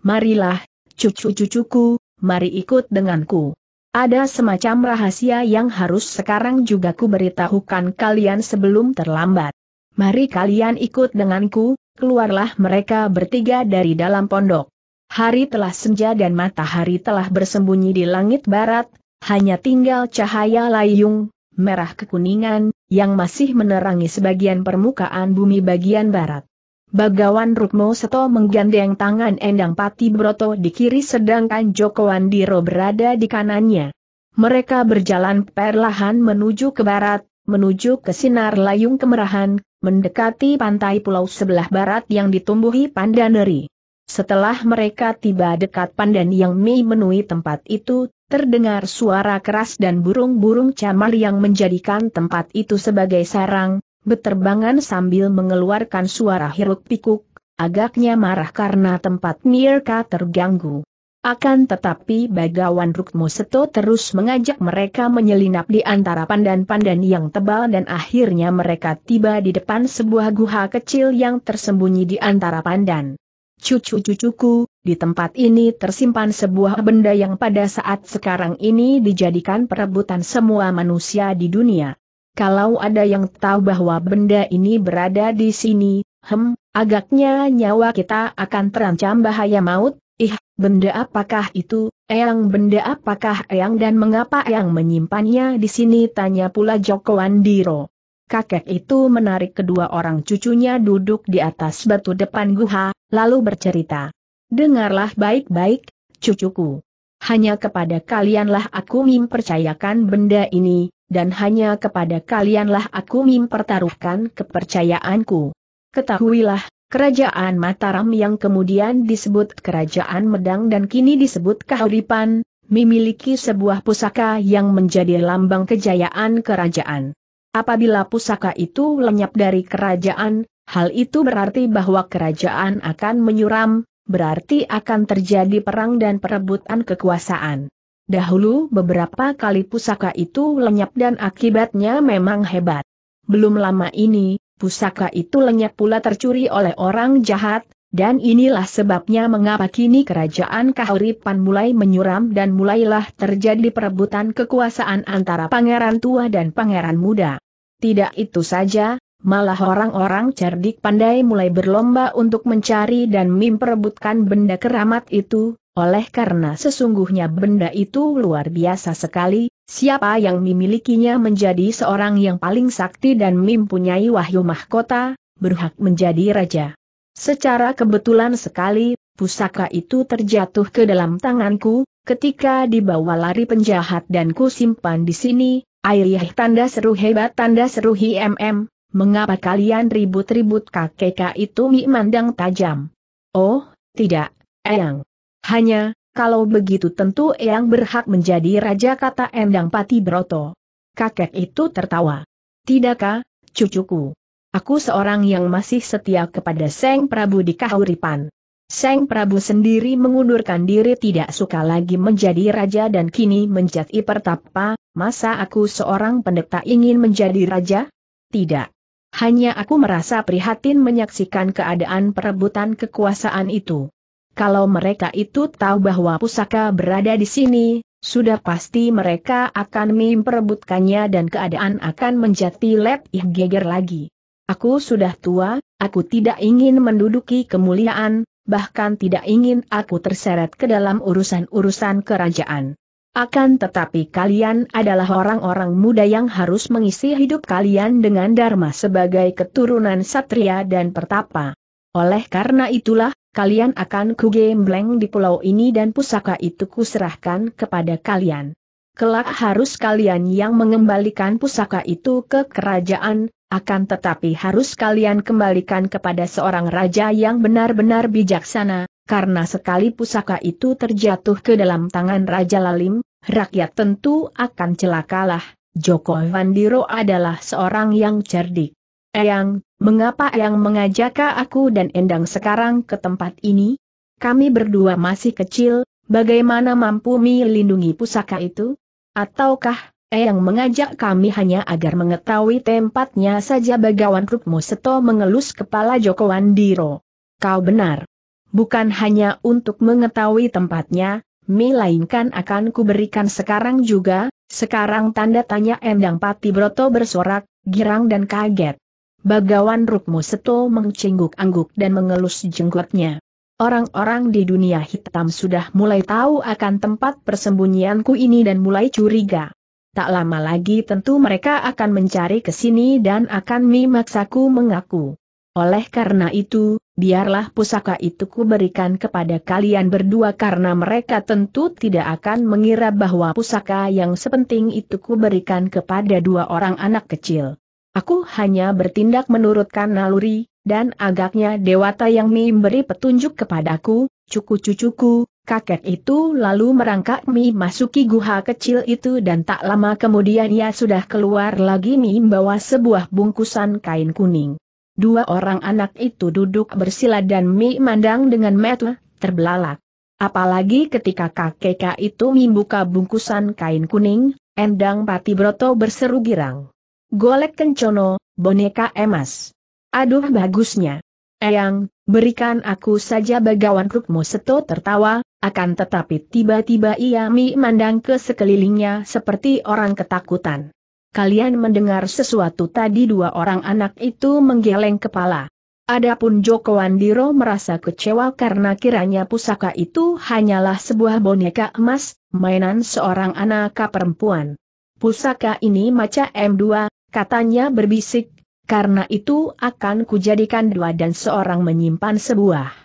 Marilah, cucu-cucuku, mari ikut denganku. Ada semacam rahasia yang harus sekarang juga kuberitahukan kalian sebelum terlambat. Mari kalian ikut denganku, keluarlah mereka bertiga dari dalam pondok. Hari telah senja dan matahari telah bersembunyi di langit barat, hanya tinggal cahaya layung, merah kekuningan, yang masih menerangi sebagian permukaan bumi bagian barat. Bagawan Rukmo Seto menggandeng tangan Endang Pati Broto di kiri sedangkan Joko Wandiro berada di kanannya. Mereka berjalan perlahan menuju ke barat, menuju ke sinar layung kemerahan, mendekati pantai pulau sebelah barat yang ditumbuhi pandaneri. Setelah mereka tiba dekat Pandan Yang Mei menui tempat itu, terdengar suara keras dan burung-burung camar yang menjadikan tempat itu sebagai sarang, beterbangan sambil mengeluarkan suara hiruk-pikuk, agaknya marah karena tempat mereka terganggu. Akan tetapi Bagawan Rukmo Seto terus mengajak mereka menyelinap di antara pandan-pandan yang tebal dan akhirnya mereka tiba di depan sebuah guha kecil yang tersembunyi di antara pandan cucu-cucuku, di tempat ini tersimpan sebuah benda yang pada saat sekarang ini dijadikan perebutan semua manusia di dunia. Kalau ada yang tahu bahwa benda ini berada di sini, hem, agaknya nyawa kita akan terancam bahaya maut, ih, benda apakah itu, eyang benda apakah eyang dan mengapa eyang menyimpannya di sini tanya pula Joko Andiro kakek itu menarik kedua orang cucunya duduk di atas batu depan guha, lalu bercerita. Dengarlah baik-baik, cucuku. Hanya kepada kalianlah aku mempercayakan benda ini, dan hanya kepada kalianlah aku mempertaruhkan kepercayaanku. Ketahuilah, kerajaan Mataram yang kemudian disebut kerajaan Medang dan kini disebut Kahuripan, memiliki sebuah pusaka yang menjadi lambang kejayaan kerajaan. Apabila pusaka itu lenyap dari kerajaan, hal itu berarti bahwa kerajaan akan menyuram, berarti akan terjadi perang dan perebutan kekuasaan. Dahulu beberapa kali pusaka itu lenyap dan akibatnya memang hebat. Belum lama ini, pusaka itu lenyap pula tercuri oleh orang jahat, dan inilah sebabnya mengapa kini kerajaan Kahuripan mulai menyuram dan mulailah terjadi perebutan kekuasaan antara pangeran tua dan pangeran muda. Tidak itu saja, malah orang-orang cerdik pandai mulai berlomba untuk mencari dan memperebutkan benda keramat itu, oleh karena sesungguhnya benda itu luar biasa sekali, siapa yang memilikinya menjadi seorang yang paling sakti dan mempunyai wahyu mahkota, berhak menjadi raja. Secara kebetulan sekali, pusaka itu terjatuh ke dalam tanganku, ketika dibawa lari penjahat dan ku simpan di sini, Aiyah tanda seru hebat tanda seru hmm, mengapa kalian ribut-ribut kakek itu mi mandang tajam. Oh, tidak, Eyang. Hanya, kalau begitu tentu Eyang berhak menjadi raja kata Endang Pati Broto. Kakek itu tertawa. Tidakkah, cucuku? Aku seorang yang masih setia kepada Seng Prabu di Kahuripan. Seng Prabu sendiri mengundurkan diri tidak suka lagi menjadi raja dan kini menjadi pertapa, Masa aku seorang pendeta ingin menjadi raja? Tidak. Hanya aku merasa prihatin menyaksikan keadaan perebutan kekuasaan itu. Kalau mereka itu tahu bahwa pusaka berada di sini, sudah pasti mereka akan memperebutkannya dan keadaan akan menjadi lebih geger lagi. Aku sudah tua, aku tidak ingin menduduki kemuliaan, bahkan tidak ingin aku terseret ke dalam urusan-urusan kerajaan. Akan tetapi kalian adalah orang-orang muda yang harus mengisi hidup kalian dengan Dharma sebagai keturunan Satria dan Pertapa. Oleh karena itulah, kalian akan kugembleng di pulau ini dan pusaka itu kuserahkan kepada kalian. Kelak harus kalian yang mengembalikan pusaka itu ke kerajaan, akan tetapi harus kalian kembalikan kepada seorang raja yang benar-benar bijaksana, karena sekali pusaka itu terjatuh ke dalam tangan Raja Lalim, rakyat tentu akan celakalah. Joko Wandiro adalah seorang yang cerdik. Eyang, mengapa Eyang mengajak aku dan Endang sekarang ke tempat ini? Kami berdua masih kecil, bagaimana mampu melindungi pusaka itu? Ataukah Eyang mengajak kami hanya agar mengetahui tempatnya saja Bagawan Rukmo Seto mengelus kepala Joko Wandiro. Kau benar bukan hanya untuk mengetahui tempatnya, melainkan akan kuberikan sekarang juga, sekarang tanda tanya Endang Pati Broto bersorak, girang dan kaget. Bagawan Rukmu Seto mengcingguk angguk dan mengelus jenggotnya. Orang-orang di dunia hitam sudah mulai tahu akan tempat persembunyianku ini dan mulai curiga. Tak lama lagi tentu mereka akan mencari ke sini dan akan memaksaku mengaku. Oleh karena itu, biarlah pusaka itu kuberikan kepada kalian berdua karena mereka tentu tidak akan mengira bahwa pusaka yang sepenting itu kuberikan kepada dua orang anak kecil. Aku hanya bertindak menurutkan naluri, dan agaknya dewata yang memberi petunjuk kepadaku, cuku-cucuku, kakek itu lalu merangkak Mi masuki guha kecil itu dan tak lama kemudian ia sudah keluar lagi Mi membawa sebuah bungkusan kain kuning. Dua orang anak itu duduk bersila dan Mi mandang dengan metu, terbelalak. Apalagi ketika kakek itu membuka bungkusan kain kuning, Endang Pati Broto berseru girang. Golek kencono, boneka emas. Aduh bagusnya. Eyang, berikan aku saja bagawan rukmu seto tertawa, akan tetapi tiba-tiba ia mi mandang ke sekelilingnya seperti orang ketakutan kalian mendengar sesuatu tadi dua orang anak itu menggeleng kepala. Adapun Joko Wandiro merasa kecewa karena kiranya pusaka itu hanyalah sebuah boneka emas, mainan seorang anak perempuan. Pusaka ini maca M2, katanya berbisik, karena itu akan kujadikan dua dan seorang menyimpan sebuah.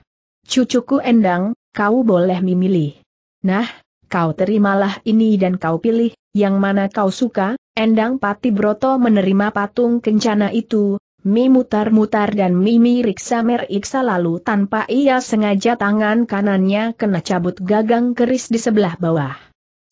Cucuku Endang, kau boleh memilih. Nah, kau terimalah ini dan kau pilih, yang mana kau suka, Endang Pati Broto menerima patung kencana itu, Mi mutar-mutar dan mimi riksa meriksa lalu tanpa ia sengaja tangan kanannya kena cabut gagang keris di sebelah bawah.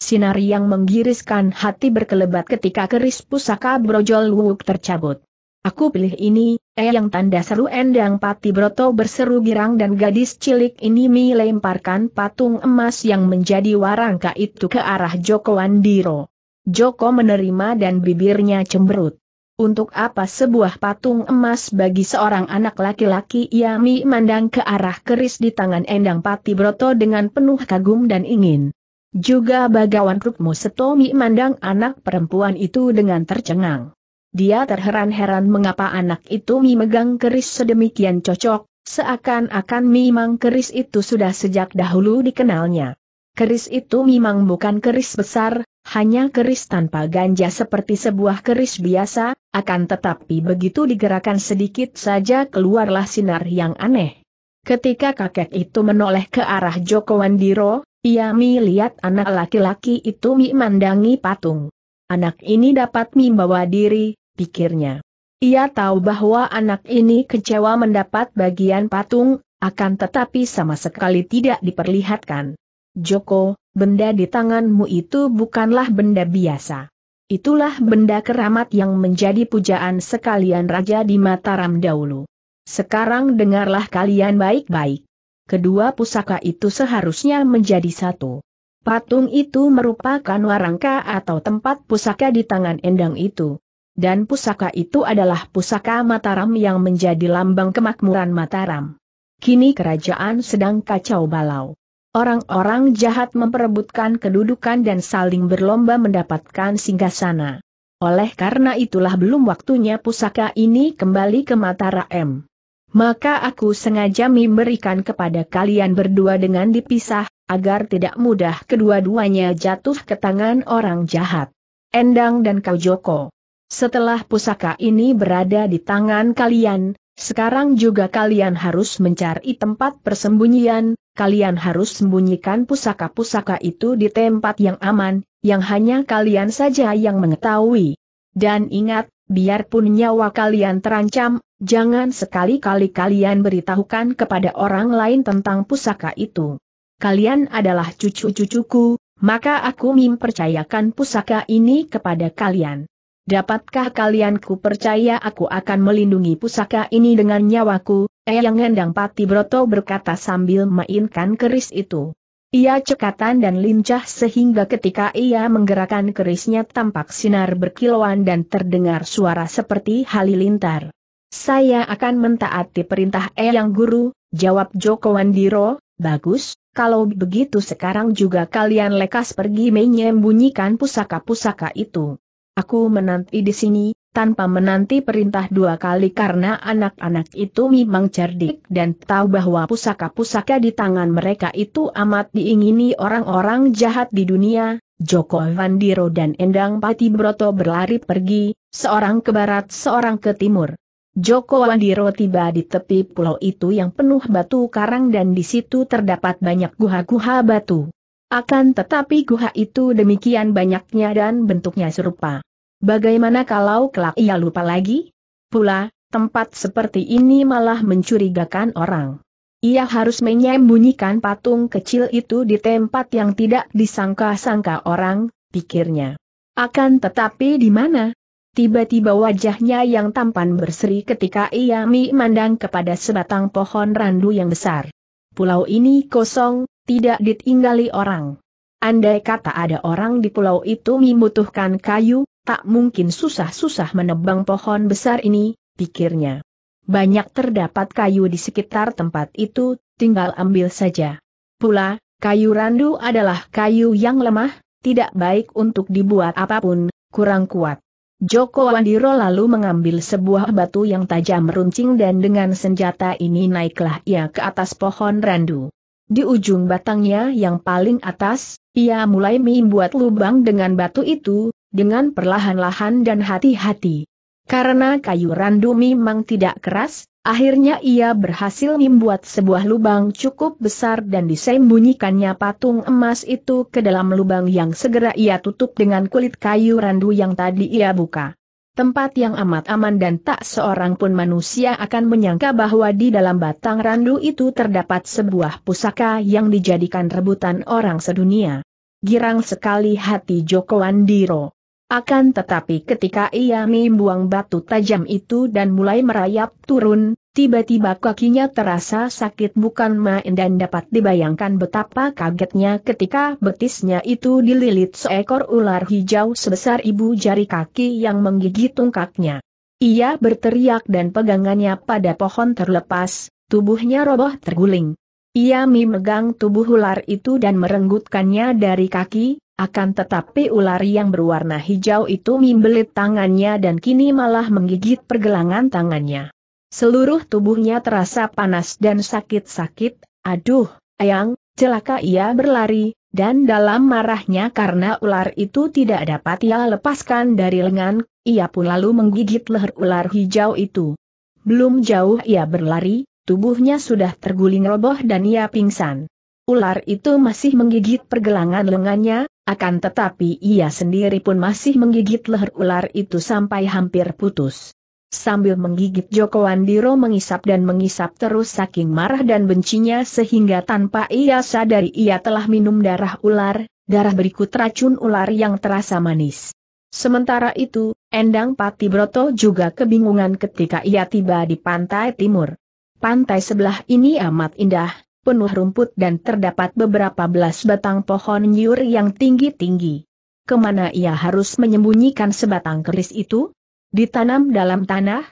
Sinar yang menggiriskan hati berkelebat ketika keris pusaka brojol wuk tercabut. Aku pilih ini, eh yang tanda seru endang pati broto berseru girang dan gadis cilik ini Mi lemparkan patung emas yang menjadi warangka itu ke arah Joko Andiro. Joko menerima dan bibirnya cemberut. Untuk apa sebuah patung emas bagi seorang anak laki-laki Yami mandang ke arah keris di tangan Endang Pati Broto dengan penuh kagum dan ingin. Juga bagawan Rukmo Setomi mandang anak perempuan itu dengan tercengang. Dia terheran-heran mengapa anak itu Mi megang keris sedemikian cocok, seakan-akan memang keris itu sudah sejak dahulu dikenalnya. Keris itu memang bukan keris besar, hanya keris tanpa ganja seperti sebuah keris biasa, akan tetapi begitu digerakkan sedikit saja keluarlah sinar yang aneh. Ketika kakek itu menoleh ke arah Joko Wandiro, ia melihat anak laki-laki itu memandangi patung. Anak ini dapat membawa diri, pikirnya. Ia tahu bahwa anak ini kecewa mendapat bagian patung, akan tetapi sama sekali tidak diperlihatkan. Joko, benda di tanganmu itu bukanlah benda biasa. Itulah benda keramat yang menjadi pujaan sekalian raja di Mataram dahulu. Sekarang dengarlah kalian baik-baik. Kedua pusaka itu seharusnya menjadi satu. Patung itu merupakan warangka atau tempat pusaka di tangan endang itu. Dan pusaka itu adalah pusaka Mataram yang menjadi lambang kemakmuran Mataram. Kini kerajaan sedang kacau balau. Orang-orang jahat memperebutkan kedudukan dan saling berlomba mendapatkan singgasana. Oleh karena itulah belum waktunya pusaka ini kembali ke Mataraem. Maka aku sengaja memberikan kepada kalian berdua dengan dipisah, agar tidak mudah kedua-duanya jatuh ke tangan orang jahat. Endang dan Kau Joko. Setelah pusaka ini berada di tangan kalian, sekarang juga kalian harus mencari tempat persembunyian, kalian harus sembunyikan pusaka-pusaka itu di tempat yang aman, yang hanya kalian saja yang mengetahui. Dan ingat, biarpun nyawa kalian terancam, jangan sekali-kali kalian beritahukan kepada orang lain tentang pusaka itu. Kalian adalah cucu-cucuku, maka aku mempercayakan pusaka ini kepada kalian. Dapatkah kalian ku percaya aku akan melindungi pusaka ini dengan nyawaku? Eyang Endang Pati Broto berkata sambil mainkan keris itu. Ia cekatan dan lincah sehingga ketika ia menggerakkan kerisnya tampak sinar berkilauan dan terdengar suara seperti halilintar. Saya akan mentaati perintah Eyang Guru, jawab Joko Wandiro, bagus, kalau begitu sekarang juga kalian lekas pergi menyembunyikan pusaka-pusaka itu. Aku menanti di sini, tanpa menanti perintah dua kali karena anak-anak itu memang cerdik dan tahu bahwa pusaka-pusaka di tangan mereka itu amat diingini orang-orang jahat di dunia. Joko Vandiro dan Endang Pati Broto berlari pergi, seorang ke barat seorang ke timur. Joko Wandiro tiba di tepi pulau itu yang penuh batu karang dan di situ terdapat banyak guha-guha batu. Akan tetapi guha itu demikian banyaknya dan bentuknya serupa. Bagaimana kalau kelak ia lupa lagi? Pula, tempat seperti ini malah mencurigakan orang. Ia harus menyembunyikan patung kecil itu di tempat yang tidak disangka-sangka orang, pikirnya. Akan tetapi di mana? Tiba-tiba wajahnya yang tampan berseri ketika ia memandang kepada sebatang pohon randu yang besar. Pulau ini kosong, tidak ditinggali orang. Andai kata ada orang di pulau itu membutuhkan kayu, tak mungkin susah-susah menebang pohon besar ini, pikirnya. Banyak terdapat kayu di sekitar tempat itu, tinggal ambil saja. Pula, kayu randu adalah kayu yang lemah, tidak baik untuk dibuat apapun, kurang kuat. Joko Wandiro lalu mengambil sebuah batu yang tajam meruncing dan dengan senjata ini naiklah ia ke atas pohon randu. Di ujung batangnya yang paling atas, ia mulai membuat lubang dengan batu itu, dengan perlahan-lahan dan hati-hati. Karena kayu randu memang tidak keras, akhirnya ia berhasil membuat sebuah lubang cukup besar dan disembunyikannya patung emas itu ke dalam lubang yang segera ia tutup dengan kulit kayu randu yang tadi ia buka tempat yang amat aman dan tak seorang pun manusia akan menyangka bahwa di dalam batang randu itu terdapat sebuah pusaka yang dijadikan rebutan orang sedunia. Girang sekali hati Joko Andiro. Akan tetapi ketika ia membuang batu tajam itu dan mulai merayap turun, tiba-tiba kakinya terasa sakit bukan main dan dapat dibayangkan betapa kagetnya ketika betisnya itu dililit seekor ular hijau sebesar ibu jari kaki yang menggigit tungkaknya. Ia berteriak dan pegangannya pada pohon terlepas, tubuhnya roboh terguling. Ia memegang tubuh ular itu dan merenggutkannya dari kaki, akan tetapi ular yang berwarna hijau itu membelit tangannya dan kini malah menggigit pergelangan tangannya. Seluruh tubuhnya terasa panas dan sakit-sakit, aduh, ayang, celaka ia berlari, dan dalam marahnya karena ular itu tidak dapat ia lepaskan dari lengan, ia pun lalu menggigit leher ular hijau itu. Belum jauh ia berlari, tubuhnya sudah terguling roboh dan ia pingsan. Ular itu masih menggigit pergelangan lengannya, akan tetapi ia sendiri pun masih menggigit leher ular itu sampai hampir putus. Sambil menggigit Joko Andiro mengisap dan mengisap terus saking marah dan bencinya sehingga tanpa ia sadari ia telah minum darah ular, darah berikut racun ular yang terasa manis. Sementara itu, Endang Pati Broto juga kebingungan ketika ia tiba di pantai timur. Pantai sebelah ini amat indah, penuh rumput dan terdapat beberapa belas batang pohon nyur yang tinggi-tinggi. Kemana ia harus menyembunyikan sebatang keris itu? Ditanam dalam tanah?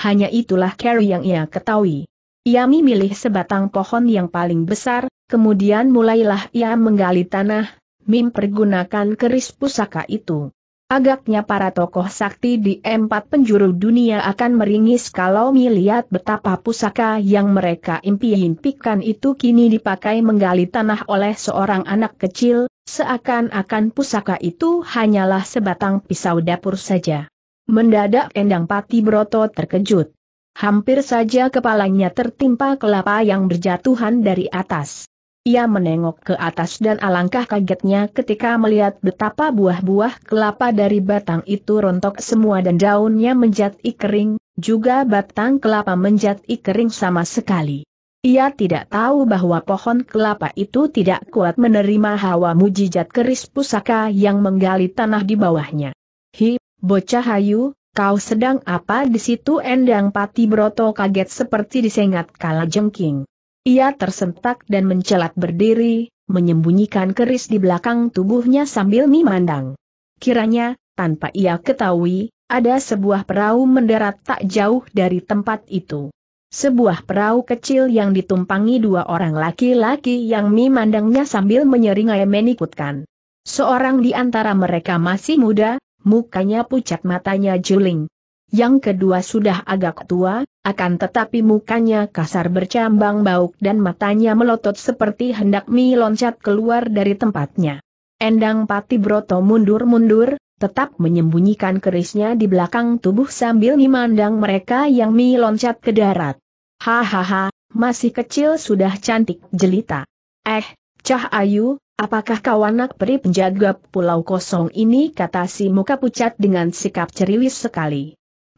Hanya itulah Carrie yang ia ketahui. Ia memilih sebatang pohon yang paling besar, kemudian mulailah ia menggali tanah, mempergunakan keris pusaka itu. Agaknya para tokoh sakti di empat penjuru dunia akan meringis kalau melihat betapa pusaka yang mereka impi-impikan itu kini dipakai menggali tanah oleh seorang anak kecil, seakan-akan pusaka itu hanyalah sebatang pisau dapur saja. Mendadak Endang Pati Broto terkejut. Hampir saja kepalanya tertimpa kelapa yang berjatuhan dari atas. Ia menengok ke atas dan alangkah kagetnya ketika melihat betapa buah-buah kelapa dari batang itu rontok semua dan daunnya menjadi kering, juga batang kelapa menjadi kering sama sekali. Ia tidak tahu bahwa pohon kelapa itu tidak kuat menerima hawa mujizat keris pusaka yang menggali tanah di bawahnya. Hi, bocah hayu, kau sedang apa di situ endang pati broto kaget seperti disengat kalajengking. Ia tersentak dan mencelat berdiri, menyembunyikan keris di belakang tubuhnya sambil memandang. Kiranya, tanpa ia ketahui, ada sebuah perahu mendarat tak jauh dari tempat itu. Sebuah perahu kecil yang ditumpangi dua orang laki-laki yang memandangnya sambil menyeringai menikutkan. Seorang di antara mereka masih muda, mukanya pucat matanya juling. Yang kedua sudah agak tua, akan tetapi mukanya kasar bercambang bauk dan matanya melotot seperti hendak mi loncat keluar dari tempatnya. Endang Pati Broto mundur-mundur, tetap menyembunyikan kerisnya di belakang tubuh sambil memandang mereka yang mi loncat ke darat. Hahaha, masih kecil sudah cantik jelita. Eh, Cah Ayu, apakah kau anak peri penjaga pulau kosong ini kata si muka pucat dengan sikap ceriwis sekali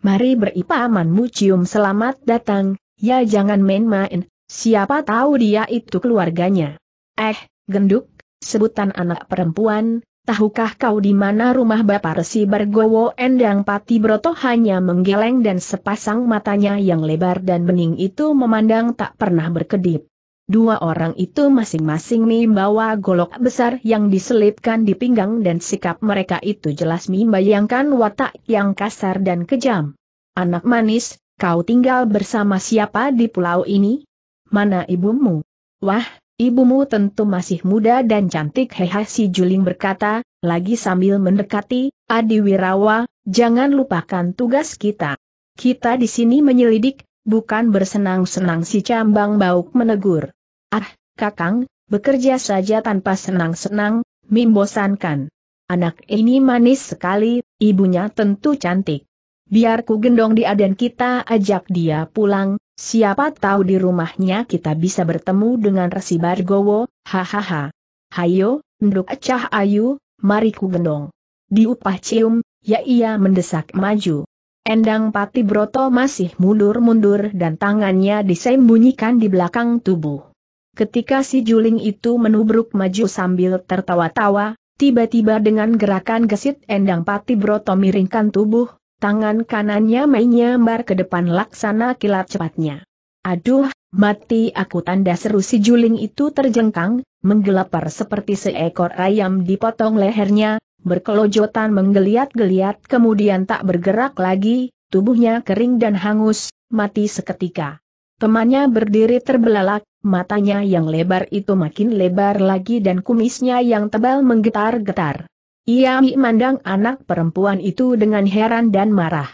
mari beripaman mucium selamat datang, ya jangan main-main, siapa tahu dia itu keluarganya. Eh, genduk, sebutan anak perempuan, tahukah kau di mana rumah Bapak Resi Bergowo Endang Pati Broto hanya menggeleng dan sepasang matanya yang lebar dan bening itu memandang tak pernah berkedip. Dua orang itu masing-masing membawa golok besar yang diselipkan di pinggang dan sikap mereka itu jelas membayangkan watak yang kasar dan kejam. Anak manis, kau tinggal bersama siapa di pulau ini? Mana ibumu? Wah, ibumu tentu masih muda dan cantik hehe si Juling berkata, lagi sambil mendekati, Adi Wirawa, jangan lupakan tugas kita. Kita di sini menyelidik, bukan bersenang-senang si cambang bauk menegur. Ah, kakang, bekerja saja tanpa senang-senang, membosankan. Anak ini manis sekali, ibunya tentu cantik. Biar ku gendong dia dan kita ajak dia pulang, siapa tahu di rumahnya kita bisa bertemu dengan Resi Bargowo, hahaha. Hayo, nduk acah ayu, mari ku gendong. Diupah cium, ya ia mendesak maju. Endang Pati Broto masih mundur-mundur dan tangannya disembunyikan di belakang tubuh. Ketika si Juling itu menubruk maju sambil tertawa-tawa, tiba-tiba dengan gerakan gesit Endang Pati Broto miringkan tubuh, tangan kanannya menyambar ke depan laksana kilat cepatnya. Aduh, mati aku tanda seru si Juling itu terjengkang, menggelapar seperti seekor ayam dipotong lehernya, berkelojotan menggeliat-geliat kemudian tak bergerak lagi, tubuhnya kering dan hangus, mati seketika. Temannya berdiri terbelalak, matanya yang lebar itu makin lebar lagi dan kumisnya yang tebal menggetar-getar. Ia memandang anak perempuan itu dengan heran dan marah.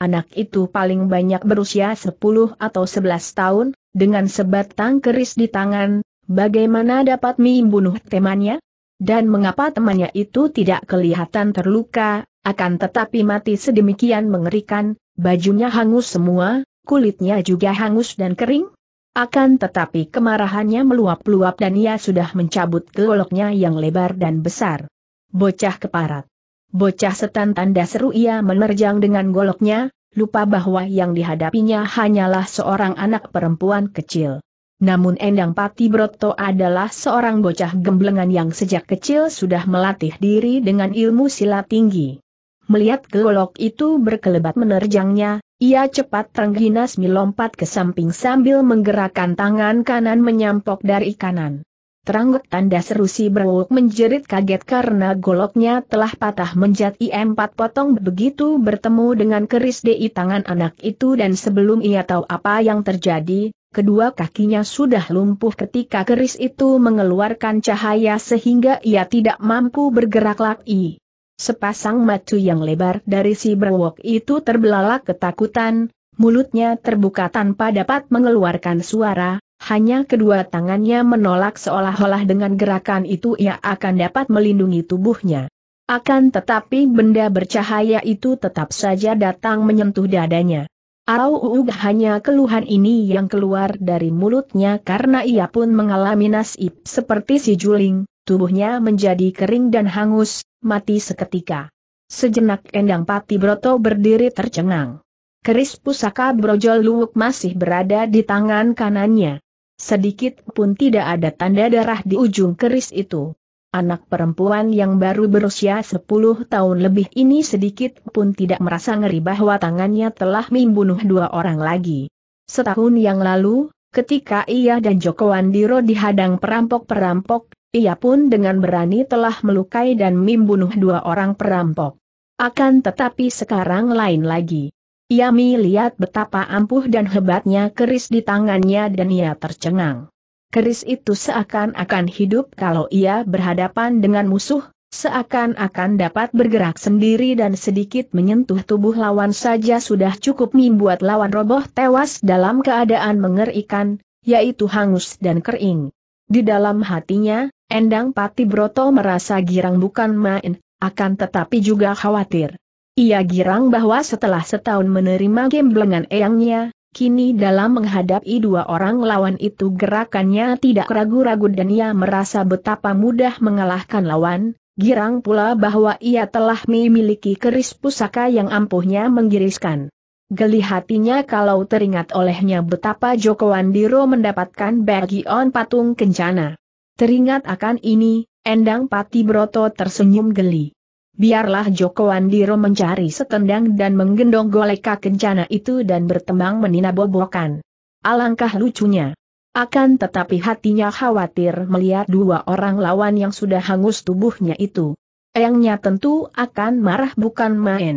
Anak itu paling banyak berusia 10 atau 11 tahun, dengan sebatang keris di tangan, bagaimana dapat membunuh temannya? Dan mengapa temannya itu tidak kelihatan terluka, akan tetapi mati sedemikian mengerikan, bajunya hangus semua, kulitnya juga hangus dan kering? Akan tetapi kemarahannya meluap-luap dan ia sudah mencabut goloknya yang lebar dan besar. Bocah keparat. Bocah setan tanda seru ia menerjang dengan goloknya, lupa bahwa yang dihadapinya hanyalah seorang anak perempuan kecil. Namun Endang Pati Broto adalah seorang bocah gemblengan yang sejak kecil sudah melatih diri dengan ilmu silat tinggi. Melihat golok itu berkelebat menerjangnya, ia cepat terengginas melompat ke samping sambil menggerakkan tangan kanan menyampok dari kanan. Terangguk tanda seru si berwuk menjerit kaget karena goloknya telah patah menjadi empat potong begitu bertemu dengan keris di tangan anak itu dan sebelum ia tahu apa yang terjadi, kedua kakinya sudah lumpuh ketika keris itu mengeluarkan cahaya sehingga ia tidak mampu bergerak lagi. Sepasang matu yang lebar dari si berwok itu terbelalak ketakutan, mulutnya terbuka tanpa dapat mengeluarkan suara, hanya kedua tangannya menolak seolah-olah dengan gerakan itu ia akan dapat melindungi tubuhnya. Akan tetapi benda bercahaya itu tetap saja datang menyentuh dadanya. Arau uug hanya keluhan ini yang keluar dari mulutnya karena ia pun mengalami nasib seperti si juling, tubuhnya menjadi kering dan hangus, mati seketika. Sejenak Endang Pati Broto berdiri tercengang. Keris pusaka brojol luwuk masih berada di tangan kanannya. Sedikit pun tidak ada tanda darah di ujung keris itu. Anak perempuan yang baru berusia 10 tahun lebih ini sedikit pun tidak merasa ngeri bahwa tangannya telah membunuh dua orang lagi. Setahun yang lalu, ketika ia dan Joko Wandiro dihadang perampok-perampok, ia pun dengan berani telah melukai dan membunuh dua orang perampok. Akan tetapi sekarang lain lagi. Ia melihat betapa ampuh dan hebatnya keris di tangannya dan ia tercengang. Keris itu seakan-akan hidup kalau ia berhadapan dengan musuh, seakan-akan dapat bergerak sendiri dan sedikit menyentuh tubuh lawan saja sudah cukup membuat lawan roboh tewas dalam keadaan mengerikan, yaitu hangus dan kering. Di dalam hatinya, Endang Pati Broto merasa girang bukan main, akan tetapi juga khawatir. Ia girang bahwa setelah setahun menerima gemblengan eyangnya, kini dalam menghadapi dua orang lawan itu gerakannya tidak ragu-ragu dan ia merasa betapa mudah mengalahkan lawan, girang pula bahwa ia telah memiliki keris pusaka yang ampuhnya menggiriskan. Geli hatinya kalau teringat olehnya betapa Joko Wandiro mendapatkan bagi on patung kencana. Teringat akan ini, Endang Pati Broto tersenyum geli. Biarlah Joko Andiro mencari setendang dan menggendong goleka kencana itu dan bertembang menina bobokan. Alangkah lucunya. Akan tetapi hatinya khawatir melihat dua orang lawan yang sudah hangus tubuhnya itu. Eyangnya tentu akan marah bukan main.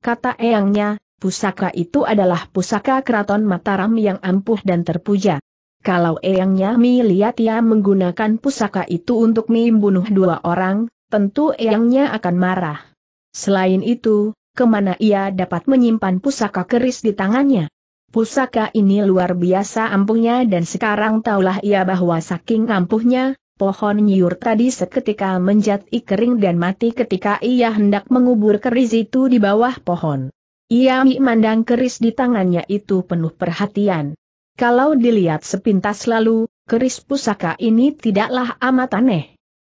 Kata Eyangnya, pusaka itu adalah pusaka keraton Mataram yang ampuh dan terpuja. Kalau eyangnya Nyami lihat ia menggunakan pusaka itu untuk membunuh dua orang, tentu Eyangnya akan marah. Selain itu, kemana ia dapat menyimpan pusaka keris di tangannya? Pusaka ini luar biasa ampuhnya dan sekarang taulah ia bahwa saking ampuhnya, pohon nyiur tadi seketika menjadi kering dan mati ketika ia hendak mengubur keris itu di bawah pohon. Ia memandang keris di tangannya itu penuh perhatian. Kalau dilihat sepintas lalu, keris pusaka ini tidaklah amat aneh.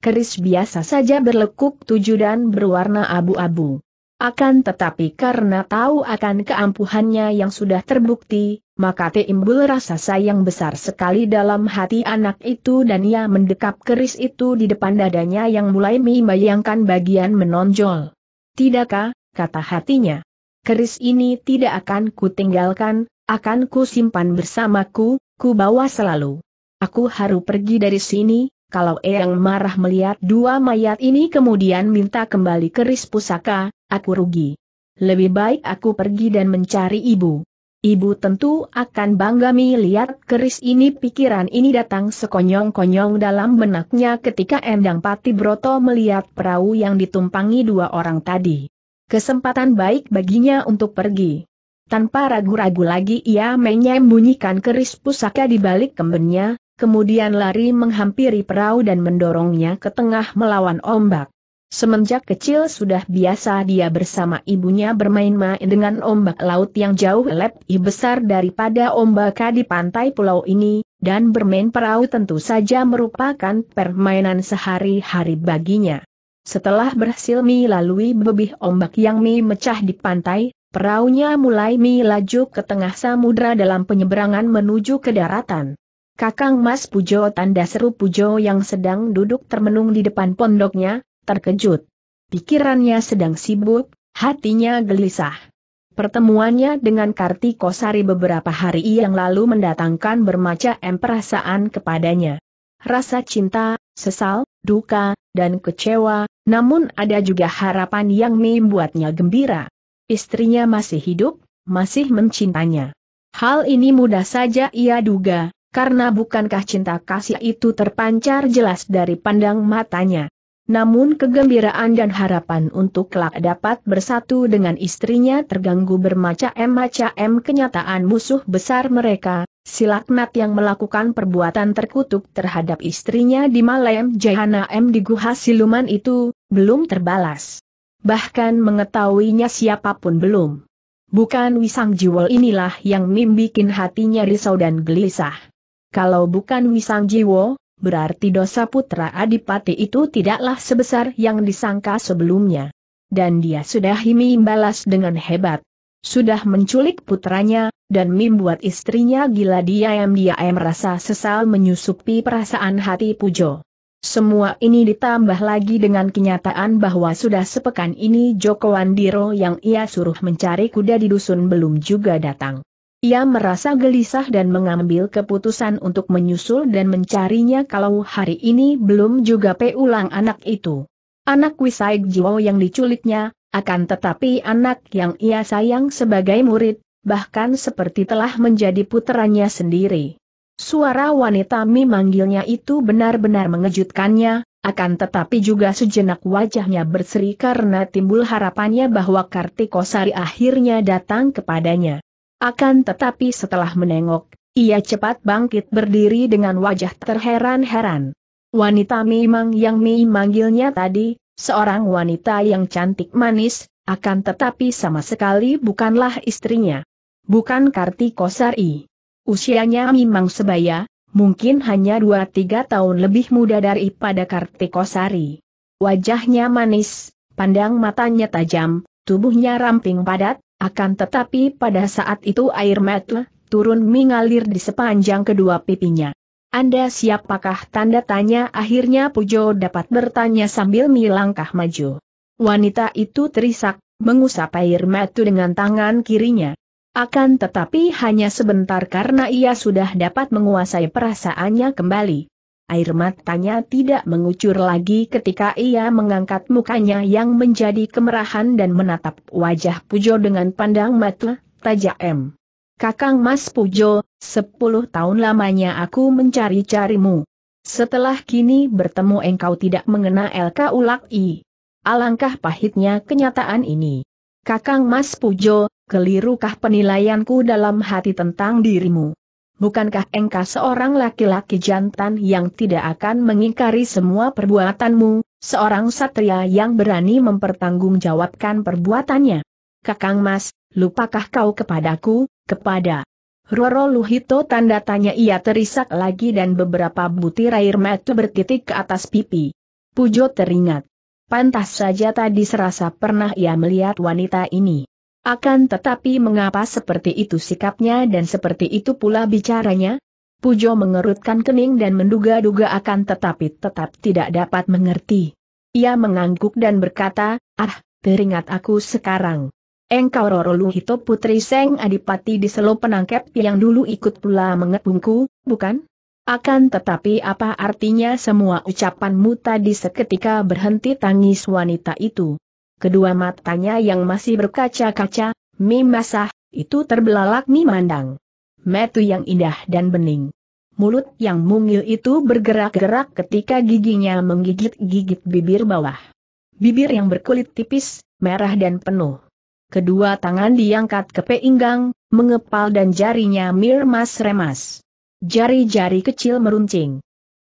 Keris biasa saja berlekuk tujuh dan berwarna abu-abu. Akan tetapi karena tahu akan keampuhannya yang sudah terbukti, maka timbul rasa sayang besar sekali dalam hati anak itu dan ia mendekap keris itu di depan dadanya yang mulai membayangkan bagian menonjol. Tidakkah, kata hatinya. Keris ini tidak akan kutinggalkan, akan ku simpan bersamaku, ku bawa selalu. Aku haru pergi dari sini, kalau Eyang marah melihat dua mayat ini kemudian minta kembali keris pusaka, aku rugi. Lebih baik aku pergi dan mencari ibu. Ibu tentu akan bangga melihat keris ini pikiran ini datang sekonyong-konyong dalam benaknya ketika Endang Pati Broto melihat perahu yang ditumpangi dua orang tadi. Kesempatan baik baginya untuk pergi. Tanpa ragu-ragu lagi ia menyembunyikan keris pusaka di balik kembennya, kemudian lari menghampiri perahu dan mendorongnya ke tengah melawan ombak. Semenjak kecil sudah biasa dia bersama ibunya bermain-main dengan ombak laut yang jauh lebih besar daripada ombak di pantai pulau ini, dan bermain perahu tentu saja merupakan permainan sehari-hari baginya. Setelah berhasil melalui bebih ombak yang memecah di pantai, Peraunya mulai melaju ke tengah samudra dalam penyeberangan menuju ke daratan. Kakang Mas Pujo tanda seru Pujo yang sedang duduk termenung di depan pondoknya, terkejut. Pikirannya sedang sibuk, hatinya gelisah. Pertemuannya dengan Kartikosari beberapa hari yang lalu mendatangkan bermacam perasaan kepadanya. Rasa cinta, sesal, duka, dan kecewa, namun ada juga harapan yang membuatnya gembira istrinya masih hidup, masih mencintainya. Hal ini mudah saja ia duga, karena bukankah cinta kasih itu terpancar jelas dari pandang matanya. Namun kegembiraan dan harapan untuk kelak dapat bersatu dengan istrinya terganggu bermacam-macam kenyataan musuh besar mereka, si yang melakukan perbuatan terkutuk terhadap istrinya di malam jahanam di guha siluman itu, belum terbalas bahkan mengetahuinya siapapun belum. Bukan Wisang Jiwol inilah yang membuat hatinya risau dan gelisah. Kalau bukan Wisang Jiwo, berarti dosa putra Adipati itu tidaklah sebesar yang disangka sebelumnya. Dan dia sudah himi balas dengan hebat. Sudah menculik putranya, dan mim buat istrinya gila diam-diam merasa sesal menyusupi perasaan hati Pujo. Semua ini ditambah lagi dengan kenyataan bahwa sudah sepekan ini Joko Wandiro yang ia suruh mencari kuda di dusun belum juga datang. Ia merasa gelisah dan mengambil keputusan untuk menyusul dan mencarinya kalau hari ini belum juga peulang anak itu. Anak Wisaik Jiwo yang diculiknya, akan tetapi anak yang ia sayang sebagai murid, bahkan seperti telah menjadi puterannya sendiri. Suara wanita memanggilnya itu benar-benar mengejutkannya, akan tetapi juga sejenak wajahnya berseri karena timbul harapannya bahwa Kartikosari akhirnya datang kepadanya. Akan tetapi setelah menengok, ia cepat bangkit berdiri dengan wajah terheran-heran. Wanita memang yang memanggilnya tadi, seorang wanita yang cantik manis, akan tetapi sama sekali bukanlah istrinya. Bukan Kartikosari. Usianya memang sebaya, mungkin hanya dua tiga tahun lebih muda daripada Kartikosari. Wajahnya manis, pandang matanya tajam, tubuhnya ramping padat, akan tetapi pada saat itu air mata turun mengalir di sepanjang kedua pipinya. Anda siapakah tanda tanya akhirnya Pujo dapat bertanya sambil melangkah maju. Wanita itu terisak, mengusap air mata dengan tangan kirinya. Akan tetapi hanya sebentar karena ia sudah dapat menguasai perasaannya kembali. Air matanya tidak mengucur lagi ketika ia mengangkat mukanya yang menjadi kemerahan dan menatap wajah Pujo dengan pandang mata tajam. Kakang Mas Pujo, sepuluh tahun lamanya aku mencari-carimu. Setelah kini bertemu engkau tidak mengena LK Ulak I. Alangkah pahitnya kenyataan ini. Kakang Mas Pujo, kelirukah penilaianku dalam hati tentang dirimu? Bukankah engkau seorang laki-laki jantan yang tidak akan mengingkari semua perbuatanmu, seorang satria yang berani mempertanggungjawabkan perbuatannya? Kakang Mas, lupakah kau kepadaku, kepada Roro Luhito tanda tanya ia terisak lagi dan beberapa butir air mata bertitik ke atas pipi. Pujo teringat. Pantas saja tadi serasa pernah ia melihat wanita ini. Akan tetapi mengapa seperti itu sikapnya dan seperti itu pula bicaranya? Pujo mengerutkan kening dan menduga-duga akan tetapi tetap tidak dapat mengerti. Ia mengangguk dan berkata, ah, teringat aku sekarang. Engkau Rorolu Luhito Putri Seng Adipati di selo penangkep yang dulu ikut pula mengepungku, bukan? Akan tetapi apa artinya semua ucapanmu tadi seketika berhenti tangis wanita itu? Kedua matanya yang masih berkaca-kaca, mimasah itu terbelalak memandang. mandang. Metu yang indah dan bening. Mulut yang mungil itu bergerak-gerak ketika giginya menggigit-gigit bibir bawah. Bibir yang berkulit tipis, merah dan penuh. Kedua tangan diangkat ke pinggang, mengepal dan jarinya mirmas remas. Jari-jari kecil meruncing.